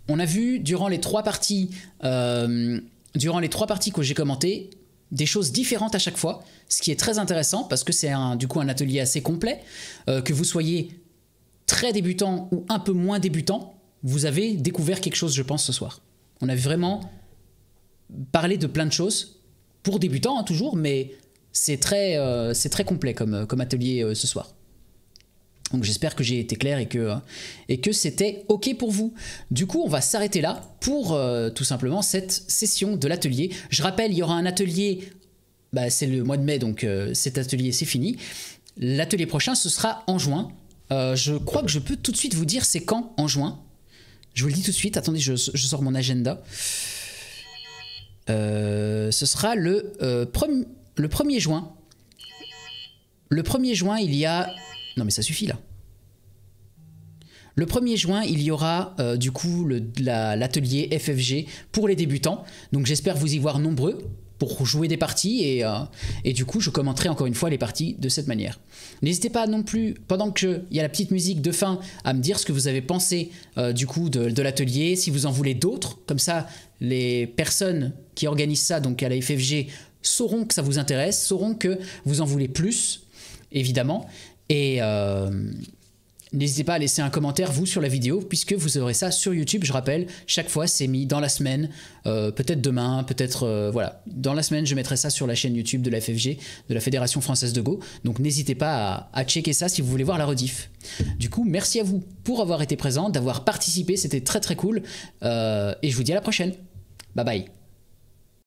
Speaker 1: On a vu durant les trois parties, euh, durant les trois parties que j'ai commentées, des choses différentes à chaque fois, ce qui est très intéressant parce que c'est du coup un atelier assez complet. Euh, que vous soyez très débutant ou un peu moins débutant, vous avez découvert quelque chose, je pense, ce soir. On a vraiment parlé de plein de choses pour débutants hein, toujours, mais c'est très, euh, très complet comme, comme atelier ce soir. Donc j'espère que j'ai été clair et que, euh, et que c'était OK pour vous. Du coup, on va s'arrêter là pour euh, tout simplement cette session de l'atelier. Je rappelle, il y aura un atelier, bah, c'est le mois de mai, donc euh, cet atelier c'est fini. L'atelier prochain, ce sera en juin. je crois que je peux tout de suite vous dire c'est quand en juin. Je vous le dis tout de suite, attendez, je, sors mon agenda. ce sera le, le 1er juin. Le 1er juin, il y a non mais ça suffit là. Le 1er juin, il y aura euh, du coup l'atelier FFG pour les débutants. Donc j'espère vous y voir nombreux pour jouer des parties euh, et, du coup je commenterai encore une fois les parties de cette manière. N'hésitez pas non plus, pendant qu'il y a la petite musique de fin, à me dire ce que vous avez pensé euh, du coup de, l'atelier, si vous en voulez d'autres, comme ça les personnes qui organisent ça donc à la FFG sauront que ça vous intéresse, sauront que vous en voulez plus évidemment. Et euh, n'hésitez pas à laisser un commentaire, vous, sur la vidéo, puisque vous aurez ça sur YouTube, je rappelle. Chaque fois, c'est mis dans la semaine, euh, peut-être demain, peut-être... Euh, voilà, dans la semaine, je mettrai ça sur la chaîne YouTube de la FFG, de la Fédération Française de Go. Donc n'hésitez pas à, à checker ça si vous voulez voir la rediff. Du coup, merci à vous pour avoir été présent, d'avoir participé, c'était très très cool. et je vous dis à la prochaine. Bye bye.